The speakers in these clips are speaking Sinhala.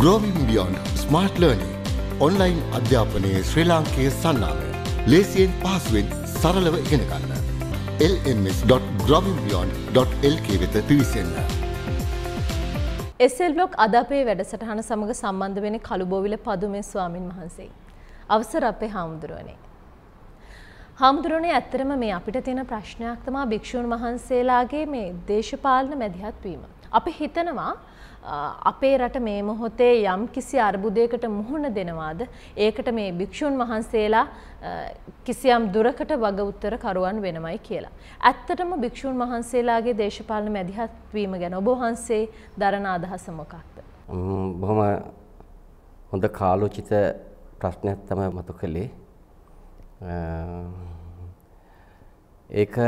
ග්‍රෝවිම් බියොන්ඩ් ස්මර්ට් ලර්නිින් ඔන්ලයින් අධ්‍යාපනයේ ශ්‍රී ලාංකයේ සන්නාමය ලේසියෙන් පහසුවෙන් සරලව ඉගෙනගන්න. lms.grobinbeyond.lk වෙත පිවිසන්න. එසල්ලොක් අද අපේ වැඩසටහන සමඟ සම්බන්ධ වෙන කළුබෝවිල පදුමේ ස්වාමින් වහන්සේ. අවසර අපේ හාමුදුරුවනේ. හාමුදුරුවනේ ඇත්තරම මේ අපිට තියෙන ප්‍රශ්නයක් තමා භික්‍ෂූන් වහන්සේලාගේ මේ දේශපාලන මැදිහත්වීම. අපි හිතනවා අපේ රට මේ මොහොතේ යම් කිසි අර්බුදයකට මුහුණ දෙනවාද ඒකට මේ භික්‍ෂූන් වහන්සේලා කිසියම් දුරකට වග උත්තර කරුවන් වෙනමයි කියලා. ඇත්තටම භික්‍ෂූන් වහන්සේලාගේ දේශපාලන මැදිහත්වීම ගැන ඔබහන්සේ දරණ අදහස මොකක්ද. බොහොම හොඳ කාලෝචිත ප්‍රශ්නයක් තමයි මතු කළේ ඒක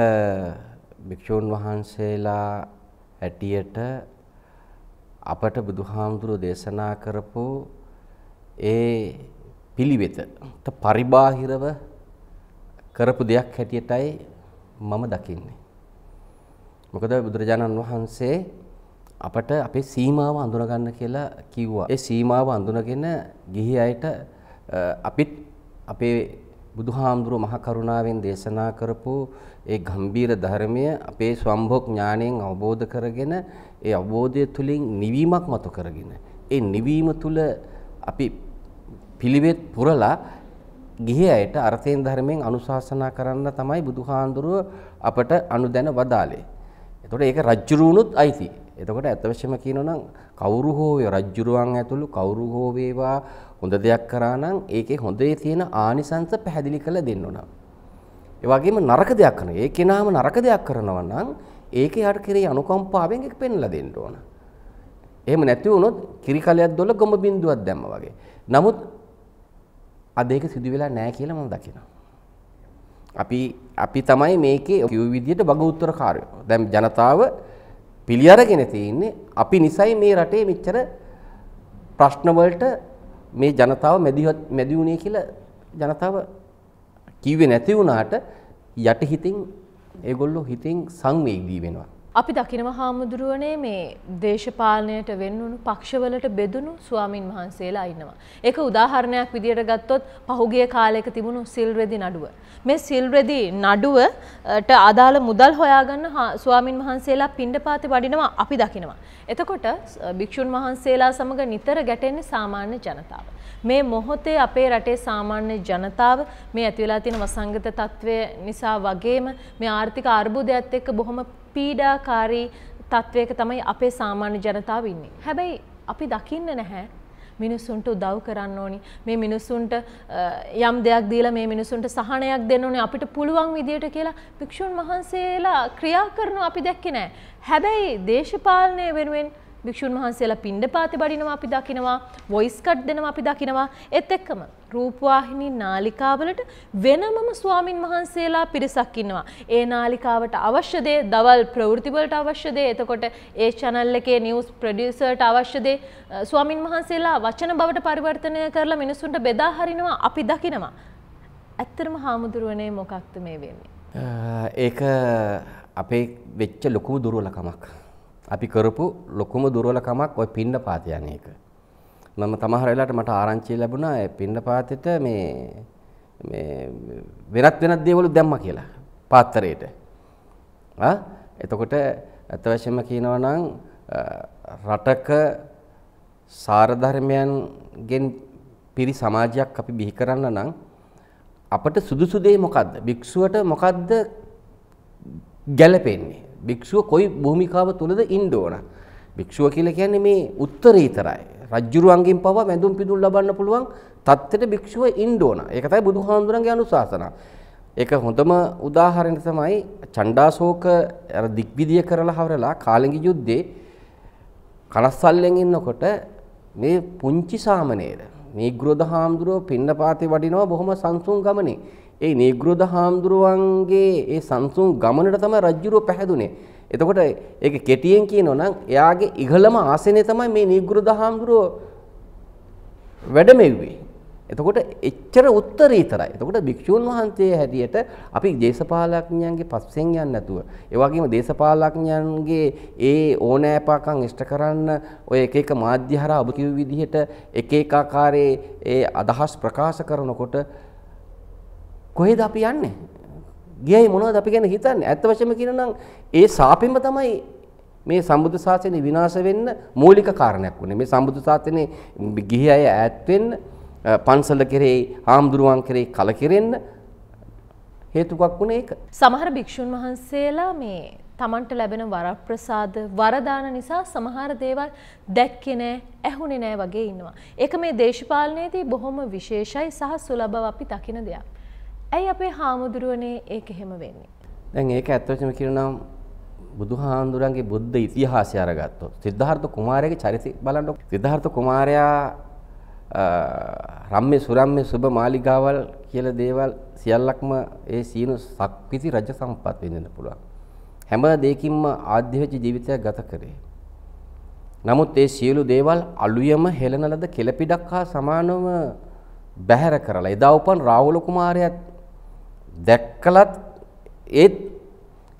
භික්‍ෂූන් වහන්සේලා ඇටියට අපට බුදුහාමුදුරුව දේශනා කරපු ඒ පිළිවෙතට පරිබාහිරව කරපු දෙයක් හැටියටයි මම දකින්නේ. මොකද බුදුරජාණන් වහන්සේ අපට අපේ සීමාව අඳුනගන්න කියලා කිව්වා. ඒ සීමාව අඳුනගෙන ගිහි අයට අපිත් අපේ බුදුහාමුදුරුව මහ කරුණාවෙන් දේශනා කරපු ඒ ගම්බීර ධර්මය අපේ ස්වම්භෝග ඥාණයෙන් අවබෝධ කරගෙන ඒ අවබෝධය තුලින් නිවීමක් මතු කරගෙන ඒ නිවීම තුල අපි පිළිවෙත් පුරලා ගිහි අයට අර්ථයෙන් ධර්මයෙන් අනුශාසනා කරන්න තමයි බුදුහාඳුරුව අපට අනුදැන වදාලේ. එතකොට ඒක රජ්ජුරුණුත් අයිති. එතකොට ඇත්තවශයම කියනනම් කවුරු හෝ රජ්ජුරුවන් ඇතුළු කවුරු හෝ වේවා හොඳ දෙයක් කරා නම් ඒකේ හොඳේ තියෙන ආනිසංස පැහැදිලි කරලා දෙන්න ඕන. ඒ වගේම නරක දෙයක් කරන ඒ කෙනාම නරක දෙයක් කරනවා නම් ඒක යාට කෙරේ අනුකම්පාවෙන් ඒක පෙන්ලා දෙන්න ඕන. එහෙම නැති වුණොත් කිරිකලයක් දොල ගොම බින්දුවක් දැම්ම වගේ. නමුත් අද ඒක සිදු වෙලා නැහැ කියලා මම දකිනවා. අපි අපි තමයි මේකේ කිව් විදියට බග උත්තරකාරයෝ. දැන් ජනතාව පිළි අරගෙන තියෙන්නේ අපි නිසයි මේ රටේ මෙච්චර ප්‍රශ්න වලට මේ ජනතාව මැදි වුණේ කියලා ජනතාව කිව්වේ නැති වුණාට යටිහිතින් ඒගොල්ලෝ හිතින් සංවේගී වෙනවා අපි දකිනව හාමුදුරුවනේ මේ දේශපාලනයට වෙන්වුණු පක්ෂවලට බෙදුණු ස්වාමින් වහන්සේලා ඉන්නවා. ඒක උදාහරණයක් විදියට ගත්තොත් පහුගිය කාලයක තිබුණු සිල්රෙදි නඩුව. මේ සිල්රෙදි නඩුවට අදාළ මුදල් හොයාගන්න ස්වාමින් වහන්සේලා පිණ්ඩපාතේ වඩිනවා අපි දකිනවා. එතකොට භික්ෂුන් වහන්සේලා සමග නිතර ගැටෙන්නේ සාමාන්‍ය ජනතාව. මේ මොහොතේ අපේ රටේ සාමාන්‍ය ජනතාව මේ ඇති වෙලා තියෙන වසංගත తත්වය නිසා වගේම මේ ආර්ථික අර්බුදයත් එක්ක බොහොම පීඩාකාරී තත්ත්වයක තමයි අපේ සාමාන්‍ය ජනතාව ඉන්නේ. හැබැයි අපි දකින්න නැහැ මිනිස්සුන්ට උදව් කරන්න ඕනි මේ මිනිස්සුන්ට යම් දෙයක් දීලා මේ මිනිස්සුන්ට සහනයක් දෙන්න ඕනේ අපිට පුළුවන් විදියට කියලා භික්ෂුන් වහන්සේලා ක්‍රියා කරනවා අපි දැක්කේ නැහැ. හැබැයි දේශපාලනය වෙනුවෙන් භික්ෂූන් වහන්සේලා පිණ්ඩපාතේ බඩිනවා අපි දකිනවා වොයිස් කට් දෙනවා අපි දකිනවා ඒත් එක්කම රූපවාහිනී නාලිකාවලට වෙනමම ස්වාමින් වහන්සේලා පිරිසක් ඉන්නවා ඒ නාලිකාවට අවශ්‍ය දේ දවල් ප්‍රවෘත්ති වලට අවශ්‍ය දේ එතකොට ඒ channel එකේ news producerට අවශ්‍ය දේ ස්වාමින් වහන්සේලා වචන බවට පරිවර්තනය කරලා මිනිසුන්ට බෙදා හරිනවා අපි දකිනවා ඇත්තටම හාමුදුරුවනේ මොකක්ද මේ වෙන්නේ ඒක අපේ වෙච්ච ලොකුම දුර්වලකමක් අපි කරපු ලොකුම දුර්වලකමක් ওই පින්නපාත යන එක. මම තමහර වෙලාවට මට ආරංචිය ලැබුණා ඒ පින්නපාතෙට මේ මේ වෙනත් වෙනත් දේවල් දැම්මා කියලා පාත්‍රයට. ආ එතකොට අත වශයෙන්ම කියනවා නම් රටක සාරධර්මයන්ගෙන් පිරි සමාජයක් අපි බිහි කරන්න නම් අපට සුදුසු දේ මොකද්ද? භික්ෂුවට මොකද්ද ගැළපෙන්නේ? භික්ෂුව කොයි භූමිකාව තුළද ඉන්න ඕන. භික්ෂුව කියලා කියන්නේ මේ උත්තරීතරයි. රජ්ජුරුවන්ගෙන් පවා වැඳුම් පිදුම් ලබන්න පුළුවන් தත්තෙට භික්ෂුව ඉන්න ඕන. ඒක තමයි බුදුහාමුදුරන්ගේ අනුශාසනා. ඒක හොඳම උදාහරණය තමයි චණ්ඩාශෝක අර දිග්විදිය කරලා හවරලා කාලඟි යුද්ධේ කනස්සල්ලෙන් ඉන්නකොට මේ පුංචි සාමණේර මේ ගෘධ හාමුදුරුව පින්නපාතේ වඩිනවා බොහොම සංසුන් ගමනේ. ඒ නීග්‍රෝධ හාමුදුරුවන්ගේ ඒ සංසුන් ගමනට තමයි රජ්ජුරුව පැහැදුනේ. එතකොට ඒක කෙටියෙන් කියනෝ නම් එයාගේ ඉහළම ආසනය තමයි මේ නීග්‍රෝධ හාමුදුරුව වැඩමෙව්වේ. එතකොට එච්චර උත්තරීතරයි. එතකොට භික්ෂුන් වහන්සේ හැටියට අපි දේශපාලඥයන්ගේ පස්සෙන් යන්නේ නැතුව, ඒ වගේම දේශපාලඥයන්ගේ ඒ ඕනෑපාකම් ඉෂ්ට කරන්න ඔය එක එක මාධ්‍ය හරහා ඔබ කිව්ව විදිහට එක එක ආකාරයේ ඒ අදහස් ප්‍රකාශ කරනකොට කොහෙද අපි යන්නේ? ගියේ මොනවද අපි ගැන හිතන්නේ? ඇත්ත වශයෙන්ම කියනනම් ඒ සාපෙම තමයි මේ සම්බුද්ධ ශාසනය විනාශ වෙන්න මූලික කාරණයක් වුණේ. මේ සම්බුද්ධ ශාසනයේ ගිහි අය ඈත් වෙන්න, පන්සල කෙරේ, ආම්දුරුවන් කෙරේ කල කෙරෙන්න හේතුවක් වුණේ ඒක. සමහර භික්ෂුන් වහන්සේලා මේ තමන්ට ලැබෙන වරප්‍රසාද වරදාන නිසා සමහර දේවල් දැක්කේ නෑ ඇහුනේ නෑ වගේ ඉන්නවා. ඒක මේ දේශපාලනයේදී බොහොම විශේෂයි සහ සුලභව අපි දකින දෙයක්. ඇයි අපේ හාමුදුරුවනේ ඒක එහෙම වෙන්නේ. දැන් ඒක ඇත්තවචම කියනනම් බුදු හාමුදුරන්ගේ බුද්ධ ඉතිහාසය අරගත්තොත් සිද්ධාර්ථ කුමාරයාගේ චරිතය බලන්න සිද්ධාර්ථ කුමාරයා රම්ම්‍ය සුරම්ම්‍ය සුබ මාලිගාවල් කියල දේවල් සියල්ලක්ම ඒ සීනු සක්විති රජ සම්පත් වෙන්න පුළුවන්. හැම දෙකින්ම ආධ්‍යවෙච්ච ජීවිතයක් ගත කරේ. නමුත් ඒ සියලු දේවල් අලුයම හෙළනලද කෙළපිඩක් හා සමානව බැහැර කරලා එදා උපන් රාවුල කුමාරයත් දැක්කලත් ඒත්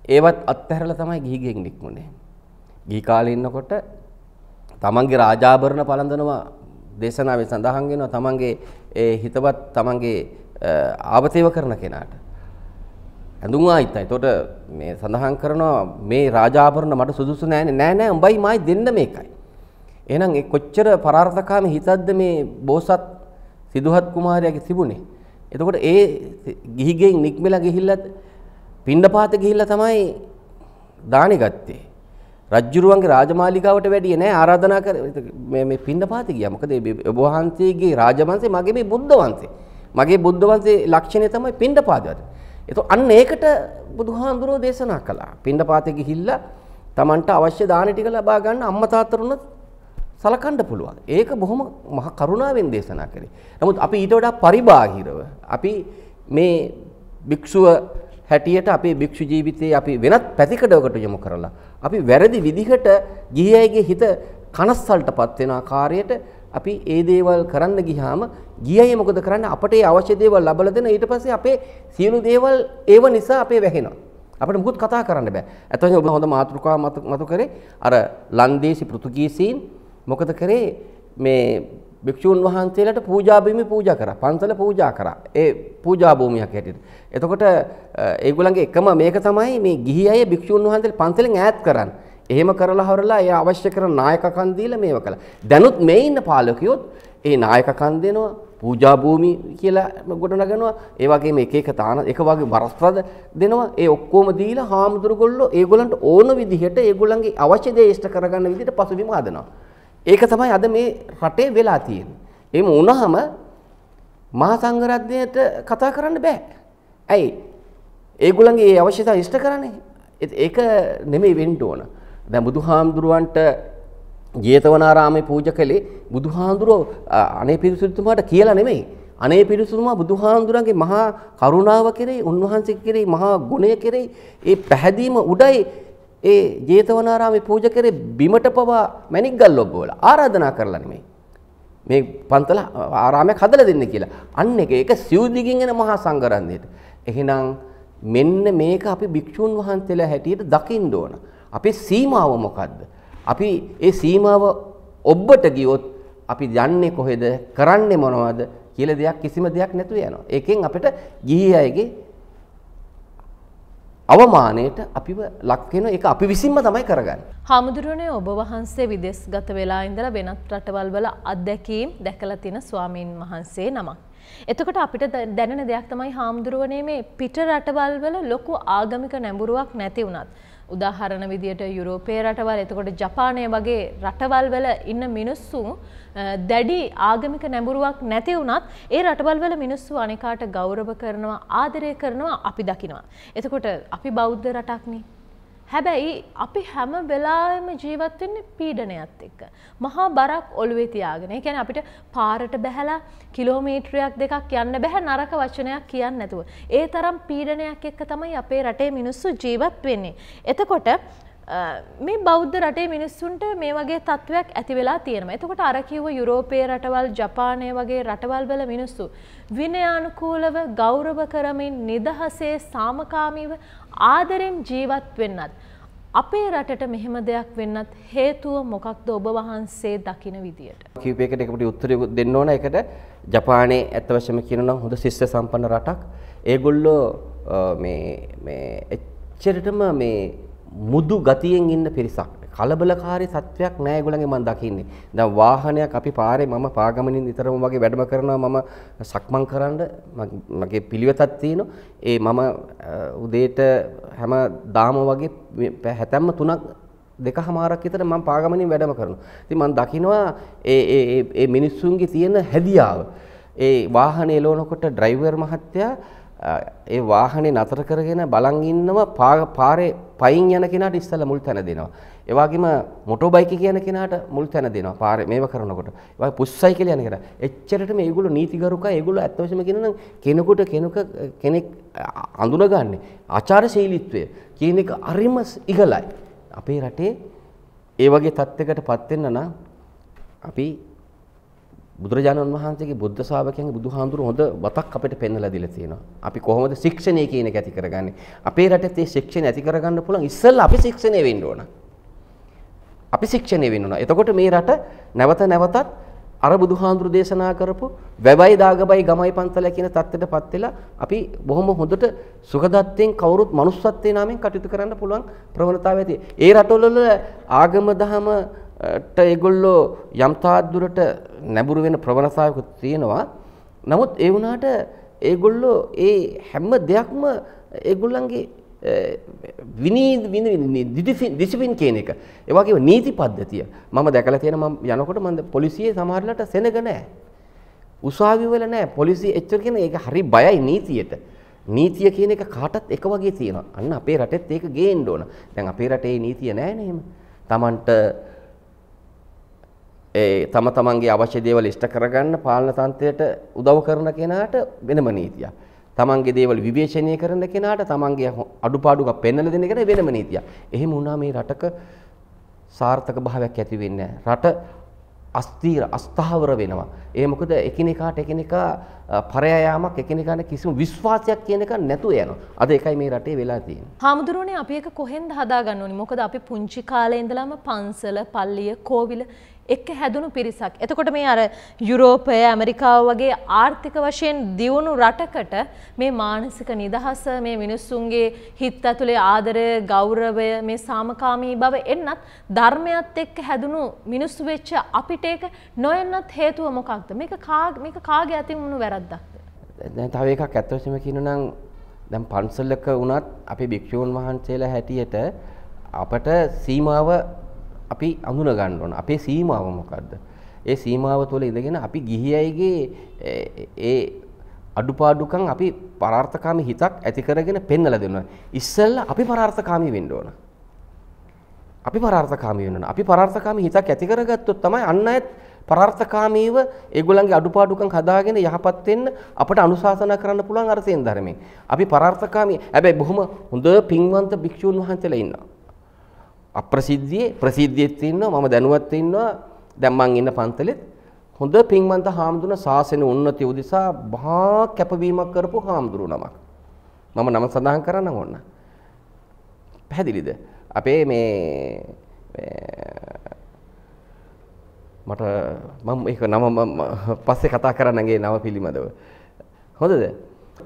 ඒවත් අත්හැරලා තමයි ගිහිගෙන් නික්මුනේ. ගිහි කාලේ ඉන්නකොට තමන්ගේ රාජාභරණ පළඳනවා දේශනාවේ සඳහන් වෙනවා තමන්ගේ ඒ හිතවත් තමන්ගේ ආවතේව කරන කෙනාට. ඇඳුම් ආයිත්. ඒතකොට මේ සඳහන් කරනවා මේ රාජාභරණ මට සුදුසු නෑනේ. නෑ නෑ උඹයි මායි දෙන්න මේකයි. එහෙනම් ඒ කොච්චර පරාර්ථකාමී හිතක්ද මේ බෝසත් සිදුහත් කුමාරයාගේ තිබුණේ? එතකොට ඒ ගිහිගෙන් නික්මලා ගිහිල්ලා පින්නපාත ගිහිල්ලා තමයි දානි ගත්තේ. රජ්ජුරුවන්ගේ රාජමාලිගාවට වැඩිය නෑ ආරාධනා කර මේ මේ පින්නපාත ගියා. මොකද ඔබ වහන්සේගේ රාජවංශේ මගේ මේ බුද්ධ වංශේ. මගේ බුද්ධ වංශේ ලක්ෂණය තමයි පින්නපාතයට. ඒතො අන්න ඒකට බුදුහාඳුරෝ දේශනා කළා. පින්නපාතේ ගිහිල්ලා Tamanට අවශ්‍ය දාන ටික ලබා ගන්න අම්මා තාත්තරුණත් සලකන්න පුළුවන්. ඒක බොහොම මහ කරුණාවෙන් දේශනා කරේ. නමුත් අපි ඊට වඩා පරිබාහිරව අපි මේ භික්ෂුව හැටියට අපේ භික්ෂු ජීවිතයේ අපි වෙනත් පැතිකඩවකට යොමු කරලා අපි වැරදි විදිහට ගිහියයිගේ හිත කනස්සල්ටපත් වෙන ආකාරයට අපි ඒ දේවල් කරන්න ගියාම ගියයි මොකද කරන්නේ අපට ඒ අවශ්‍ය දේවල් ලබලා දෙන ඊට පස්සේ අපේ සියලු දේවල් ඒව නිසා අපේ වැහෙනවා අපිට මුකුත් කතා කරන්න බෑ අතවසි ඔබ හොඳ මාතෘකාවක් මතු කරේ අර ලන්දේසි පෘතුගීසීන් මොකද කරේ මේ භික්ෂූන් වහන්සේලාට පූජා භූමි පූජා කරා. පන්සල පූජා කරා. ඒ පූජා භූමියක් හැටියට. එතකොට ඒගොල්ලන්ගේ එකම මේක තමයි මේ ගිහි අය භික්ෂූන් වහන්සේලා පන්සලෙන් ඈත් කරන්න. එහෙම කරලා හොරලා ඒ අවශ්‍ය කරන නායකකම් දීලා මේව කළා. දැනුත් මේ ඉන්න පාලකයොත් ඒ නායකකම් දෙනවා, පූජා භූමි කියලා ගොඩනගනවා. ඒ වගේම එක එක තාන එක වගේ වරස්ප්‍රද දෙනවා. ඒ ඔක්කොම දීලා හාමුදුරුවෝ ඒගොල්ලන්ට ඕන විදිහට ඒගොල්ලන්ගේ අවශ්‍ය දේ ඉෂ්ට කරගන්න විදිහට පසුබිම හදනවා. ඒක තමයි අද මේ රටේ වෙලා තියෙන්නේ. එහෙම වුණාම මහා සංඝරත්නයට කතා කරන්න බෑ. ඇයි? ඒගොල්ලන්ගේ ඒ අවශ්‍යතාව ඉෂ්ට කරන්නේ. ඒක නෙමෙයි වෙන්න ඕන. දැන් බුදුහාමුදුරුවන්ට ජේතවනාරාමේ පූජා කළේ බුදුහාඳුරෝ අනේ පිරිසුදුතුමාට කියලා නෙමෙයි. අනේ පිරිසුදුතුමා බුදුහාඳුරන්ගේ මහා කරුණාව කෙරෙහි, උන්වහන්සේ කෙරෙහි, මහා ගුණය කෙරෙහි ඒ පැහැදීම උඩයි ඒ ජේතවනාරාමේ පූජා කරේ බිමට පවා මණික් ගල්ලොක් ගෝලා ආරාධනා කරලා නෙමෙයි. මේ පන්තල ආරාමයක් හදලා දෙන්න කියලා. අන්න එක ඒක සිව්දිගින් එන මහා සංඝරන්දියට. එහෙනම් මෙන්න මේක අපි භික්ෂුන් වහන්සේලා හැටියට දකින්න ඕන. අපේ සීමාව මොකද්ද? අපි ඒ සීමාව ඔබට ගියොත් අපි යන්නේ කොහෙද? කරන්නේ මොනවද? කියලා දෙයක් කිසිම දෙයක් නැතුව යනවා. ඒකෙන් අපිට ගිහි අයගේ අවමානයට අපිව ලක්වෙන එක අපි විසින්ම තමයි කරගන්න. හාමුදුරුවනේ ඔබ වහන්සේ විදෙස් ගත වෙලා ඉඳලා වෙනත් රටවල් වල අත්දැකීම් දැකලා තියෙන ස්වාමීන් වහන්සේ නමක්. එතකොට අපිට දැනෙන දෙයක් තමයි හාමුදුරුවනේ මේ පිට රටවල් වල ලොකු ආගමික නැඹුරුවක් නැති වුණත් උදාහරණ විදියට යුරෝපය රටවල් එතකොට ජපානය වගේ රටවල් වල ඉන්න මිනිස්සු දැඩි ආගමික නැඹුරුවක් නැති වුණත් ඒ රටවල් වල මිනිස්සු අනිකාට ගෞරව කරනවා ආදරය කරනවා අපි දකිනවා. එතකොට අපි බෞද්ධ රටක්නේ හැබැයි අපි හැම වෙලාම ජීවත්වෙන්න පීඩනයත් එක්ක. මහා බරක් ඔළුවේ තියාගෙන ගැන අපිට පාරට බැහැලා කිලෝමීට්‍රයක් දෙකක් යන්න බැහැ නරක වචනයක් කියන්න නැතුව. ඒ තරම් පීඩනයක් එක්ක තමයි අපේ රටේ මිනිස්සු ජීවත් වෙන්නේ. එතකොට මේ බෞද්ධ රටේ මිනිස්සුන්ට මේ වගේ තත්ත්වයක් ඇති වෙලා තියෙනවා. එතකොට අර කිව්ව යුරෝපයේ රටවල්, ජපානය වගේ රටවල් වල මිනිස්සු විනයානුකූලව ගෞරව කරමින් නිදහසේ සාමකාමීව ආදරෙන් ජීවත් වෙන්නත් අපේ රටට මෙහෙම දෙයක් වෙන්නත් හේතුව මොකක්ද ඔබ වහන්සේ දකින විදියට. කිව් එකට එකට උත්තර දෙන්න ඕන එකට ජපානයේ ඇත්ත වශයෙන්ම කියනවා හොඳ ශිෂ්‍ය සම්පන්න රටක්. ඒගොල්ලෝ මේ මේ එච්චරටම මේ මුදු ගතියෙන් ඉන්න පිරිසක්. කලබලකාරී සත්වයක් නෑ ඒගොල්ලන්ගේ මම දකින්නේ. දැන් වාහනයක් අපි පාරේ මම පාගමනින් නිතරම වගේ වැඩම කරනවා මම සක්මන් කරන්න මගේ පිළිවෙතක් තියෙනවා. ඒ මම උදේට හැම දාම වගේ හැතැම්ම තුනක් දෙකහමාරක් විතර මම පාගමනින් වැඩම කරනවා. ඉතින් මම දකිනවා ඒ ඒ ඒ මිනිස්සුන්ගේ තියෙන හැදියාව. ඒ වාහනේ එලවනකොට ඩ්‍රයිවර් මහත්තයා ඒ වාහනේ නතර කරගෙන බලන් ඉන්නවා පාරේ පයින් යන කෙනාට ඉස්සලා මුල් තැන දෙනවා. ඒ වගේම මොටෝ බයික් කියන කෙනාට මුල් තැන දෙනවා. පාරේ මේව කරනකොට. ඒ වගේ පුස්සයි කියලා යන කෙනා. එච්චරට මේගොල්ලෝ නීතිගරුකයි. ඒගොල්ලෝ ඇත්ත වශයෙන්ම කියනනම් කෙනෙකුට කෙනෙක් කෙනෙක් අඳුනගන්නේ ආචාරශීලීත්වය කියන එක අරිම ඉගලයි. අපේ රටේ ඒ වගේ තත්යකටපත් වෙන්න නම් අපි බුදුරජාණන් වහන්සේගේ බුද්ධ ශාවකයන්ගේ බුදුහාඳුරු හොඳ වතක් අපිට පෙන්වලා දීලා තියෙනවා. අපි කොහොමද ශික්ෂණය කියන එක ඇති කරගන්නේ? අපේ රටේ මේ ශික්ෂණ ඇති කරගන්න පුළුවන් ඉස්සෙල්ලා අපි ශික්ෂණය වෙන්න ඕන. අපි ශික්ෂණය වෙන්න ඕන. එතකොට මේ රට නැවත නැවතත් අර බුදුහාඳුරු දේශනා කරපු වැවයි දාගබයි ගමයි පන්සල කියන தත්ත්වයටපත් වෙලා අපි බොහොම හොඳට සුගතත්වයෙන් කවුරුත් manussත්වයේ නාමයෙන් කටයුතු කරන්න පුළුවන් ප්‍රවණතාවය ඇති. ඒ රටවල ආගම දහම ට ඒගොල්ලෝ යම්තාත්දුරට නැබුරු වෙන ප්‍රවණතාවකුත් තියෙනවා. නමුත් ඒ වුණාට ඒගොල්ලෝ ඒ හැම දෙයක්ම ඒගොල්ලන්ගේ විනීද දිසිපින් කියන එක. ඒ වගේම නීති පද්ධතිය. මම දැකලා තියෙන මම යනකොට මම පොලිසියේ සමහරලට සෙනග නැහැ. උසාවි වල නැහැ. පොලිසිය එච්චර කියන ඒක හරි බයයි නීතියට. නීතිය කියන එක කාටත් එක වගේ තියෙනවා. අන්න අපේ රටෙත් ඒක ගේන්න ඕන. දැන් අපේ රටේ නීතිය නැහැ නේම. Tamanට ඒ තම තමන්ගේ අවශ්‍ය දේවල් ඉෂ්ට කරගන්න පාලන තන්ත්‍රයට උදව් කරන කෙනාට වෙනම නීතියක්. තමන්ගේ දේවල් විවේචනය කරන කෙනාට තමන්ගේ අඩුපාඩුක පෙන්වලා දෙන එකට වෙනම නීතියක්. එහෙම වුණා මේ රටක සාර්ථක භාවයක් ඇති වෙන්නේ රට අස්තීර අස්ථාවර වෙනවා. ඒ මොකද එකිනෙකාට එකිනෙකා පරයායාමක් එකිනෙකාට කිසිම විශ්වාසයක් කියන එක නැතුව යනවා. අද ඒකයි මේ රටේ වෙලා තියෙන්නේ. හාමුදුරුවනේ අපි එක කොහෙන්ද හදාගන්න ඕනි? මොකද අපි පුංචි කාලේ ඉඳලම පන්සල, පල්ලිය, කෝවිල එක්ක හැදුණු පිරිසක්. එතකොට මේ අර යුරෝපය ඇමරිකාව වගේ ආර්ථික වශයෙන් දියුණු රටකට මේ මානසික නිදහස මේ මිනිස්සුන්ගේ හිත් ඇතුලේ ආදරය ගෞරවය මේ සාමකාමී බව එන්නත් ධර්මයත් එක්ක හැදුණු මිනිස්සු වෙච්ච අපිට ඒක නොයන්නත් හේතුව මොකක්ද? මේක කා මේක කාගේ අතින් වුණු වැරද්දක්ද? දැන් තව එකක් ඇත්ත වශයෙන්ම කියනනම් දැන් පන්සලක වුණත් අපේ භික්ෂූන් වහන්සේලා හැටියට අපට සීමාව අපි අඳුන ගන්න ඕන අපේ සීමාව මොකක්ද ඒ සීමාව තුළ ඉඳගෙන අපි ගිහි අයගේ ඒ අඩුපාඩුකම් අපි පරාර්ථකාමී හිතක් ඇති කරගෙන පෙන්වලා දෙනවා ඉස්සෙල්ලා අපි පරාර්ථකාමී වෙන්න ඕන අපි පරාර්ථකාමී වෙන්න ඕන අපි පරාර්ථකාමී හිතක් ඇති කරගත්තොත් තමයි අන් අයත් පරාර්ථකාමීව ඒගොල්ලන්ගේ අඩුපාඩුකම් හදාගෙන යහපත් වෙන්න අපට අනුශාසනා කරන්න පුළුවන් අර සෙන් ධර්මයෙන්. අපි පරාර්ථකාමී හැබැයි බොහොම හොඳ පින්වන්ත භික්ෂුන් වහන්සේලා ඉන්නවා. අප්‍රසිද්ධියේ ප්‍රසිද්ධියෙත් ඉන්නවා මම දැනුවත් ඉන්නවා දැන් මං ඉන්න පන්තලෙත් හොඳ පින්වන්ත හාමුදුරන සාසන උන්නතිය උදෙසා මහා කැපවීමක් කරපු හාමුදුරු නමක් මම නම සඳහන් කරන්න ඕන පැහැදිලිද අපේ මේ මට මම ඒක නම පස්සේ කතා කරන්නගේ නම පිළිබඳව හොඳද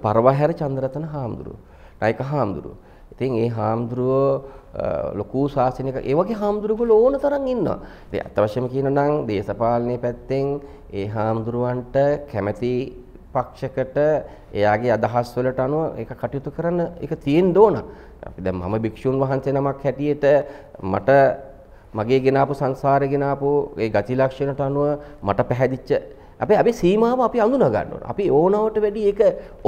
පරවහැර චන්ද්‍රතන හාමුදුරුව නායක හාමුදුරුව ඉතින් ඒ හාමුදුරුවෝ ලොකු ශාසනික ඒ වගේ හාමුදුරුවෝ ඕන තරම් ඉන්නවා. ඉතින් අත්වශ්‍යම කියනනම් දේශපාලනයේ පැත්තෙන් ඒ හාමුදුරුවන්ට කැමැති පක්ෂකට එයාගේ අදහස් වලට අනුව ඒක කටයුතු කරන්න ඒක තියෙන්න ඕන. අපි දැන් මම භික්ෂුන් වහන්සේ නමක් හැටියට මට මගේ ගෙනාපු සංසාරේ ගෙනාපු ඒ ගති ලක්ෂණට අනුව මට පැහැදිච්ච අපේ අපි සීමාව අපි අඳුනා ගන්නවා. අපි ඕනවට වැඩි ඒක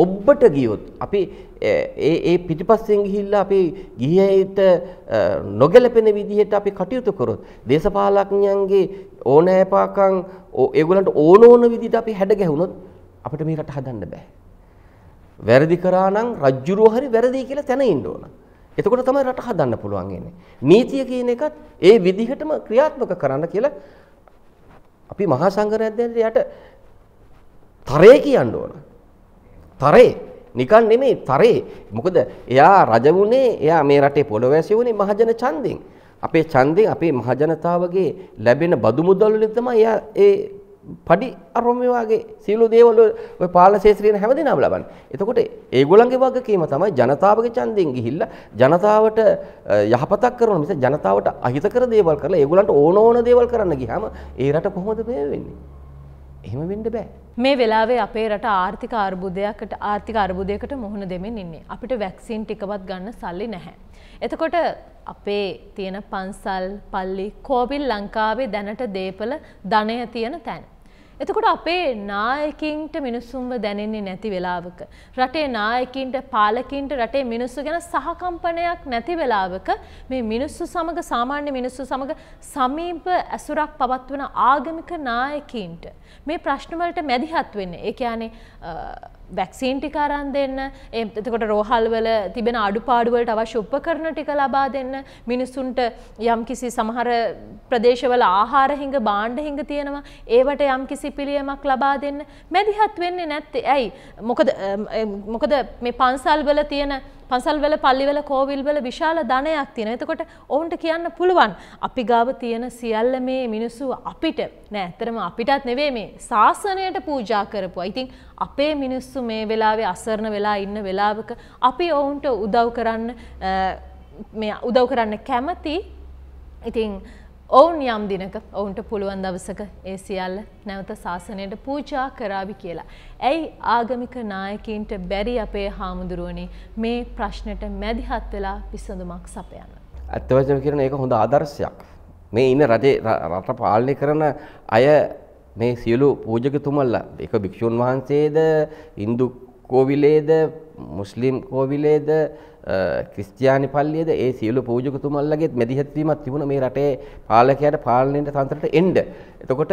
ඔබ්බට ගියොත් අපි ඒ ඒ පිටිපස්සෙන් ගිහිල්ලා අපි ගිහියට නොගැලපෙන විදිහට අපි කටයුතු කරොත් දේශපාලඥයන්ගේ ඕනෑපාකම් ඒගොල්ලන්ට ඕන ඕන විදිහට අපි හැඩ ගැහුනොත් අපිට මේකට හදන්න බෑ. වැරදි කරා නම් රජ්ජුරුව හරි වැරදි කියලා තැන ඉන්න ඕන. එතකොට තමයි රට හදන්න පුළුවන් ඉන්නේ. නීතිය කියන එකත් ඒ විදිහටම ක්‍රියාත්මක කරන්න කියලා අපි මහා සංඝරත්නයට යට තරේ කියන්න ඕන. තරේ නිකන් නෙමෙයි තරේ. මොකද එයා රජ වුණේ එයා මේ රටේ පොළොවැසි වුණේ මහජන ඡන්දෙන්. අපේ ඡන්දෙන් අපේ මහජනතාවගේ ලැබෙන බදු මුදල් වලින් තමයි එයා ඒ පඩි අරොම වගේ සියලු දේවල් ඔය පාලශේත්‍රීන හැමදේනම ලබන්නේ. එතකොට ඒගොල්ලන්ගේ වගකීම තමයි ජනතාවගේ ඡන්දෙන් ගිහිල්ලා ජනතාවට යහපතක් කරන මිස ජනතාවට අහිතකර දේවල් කරලා ඒගොල්ලන්ට ඕන ඕන දේවල් කරන්න ගියාම ඒ රට කොහොමද මේ වෙන්නේ? එහෙම වෙන්න බෑ. මේ වෙලාවේ අපේ රට ආර්ථික අර්බුදයකට ආර්ථික අර්බුදයකට මුහුණ දෙමින් ඉන්නේ. අපිට වැක්සින් ටිකවත් ගන්න සල්ලි නැහැ. එතකොට අපේ තියෙන පන්සල්, පල්ලි, කෝවිල් ලංකාවේ දැනට දීපල ධනය තියෙන තැන. එතකොට අපේ නායකින්ට මිනිස්සුන්ව දැනෙන්නේ නැති වෙලාවක රටේ නායකින්ට පාලකින්ට රටේ මිනිස්සු ගැන සහකම්පනයක් නැති වෙලාවක මේ මිනිස්සු සමග සාමාන්‍ය මිනිස්සු සමග සමීප ඇසුරක් පවත්වන ආගමික නායකින්ට මේ ප්‍රශ්න වලට මැදිහත් වෙන්නේ ඒ කියන්නේ වැක්සීන් ටික අරන් දෙන්න එතකොට රෝහල්වල තිබෙන අඩුපාඩුවලට අවශ්‍ය උපකරණ ටික ලබා දෙන්න මිනිස්සුන්ට යම් කිසි සමහර ප්‍රදේශවල ආහාර හිඟ බාණ්ඩ හිඟ තියෙනවා ඒවට යම් කිසි පිළියමක් ලබා දෙන්න මැදිහත් වෙන්නේ නැත්තේ ඇයි මොකද මොකද මේ පන්සල්වල තියෙන පන්සල්වල පල්ලිවල කෝවිල්වල විශාල ධනයක් තියෙන. එතකොට ඔවුන්ට කියන්න පුළුවන් අපි ගාව තියෙන සියල්ල මේ මිනිස්සු අපිට නෑ ඇත්තරම අපිටත් නෙවේ මේ ශාසනයට පූජා කරපුවා. ඉතින් අපේ මිනිස්සු මේ වෙලාවේ අසරණ වෙලා ඉන්න වෙලාවක අපි ඔවුන්ට උදව් කරන්න මේ උදව් කරන්න කැමති. ඉතින් ඔවුන් යම් දිනක ඔවුන්ට පුළුවන් දවසක ඒ සියල්ල නැවත ශාසනයට පූජා කරාවි කියලා. ඇයි ආගමික නායකීන්ට බැරි අපේ හාමුදුරුවනි මේ ප්‍රශ්නට මැදිහත් වෙලා විසඳුමක් සපයන්න. ඇත්ත වශයෙන්ම කියන එක හොඳ ආදර්ශයක්. මේ ඉන්න රජේ රට පාලනය කරන අය මේ සියලු පූජකතුමල්ලා ඒක භික්ෂුන් වහන්සේද, Hindu කෝවිලේද, මුස්ලිම් කෝවිලේද ක්‍රිස්තියානි පල්ලියද ඒ සියලු පූජකතුමල්ලගේ මැදිහත්වීමක් තිබුණ මේ රටේ පාලකයට පාලනයට තන්ත්‍රට එන්ඩ. එතකොට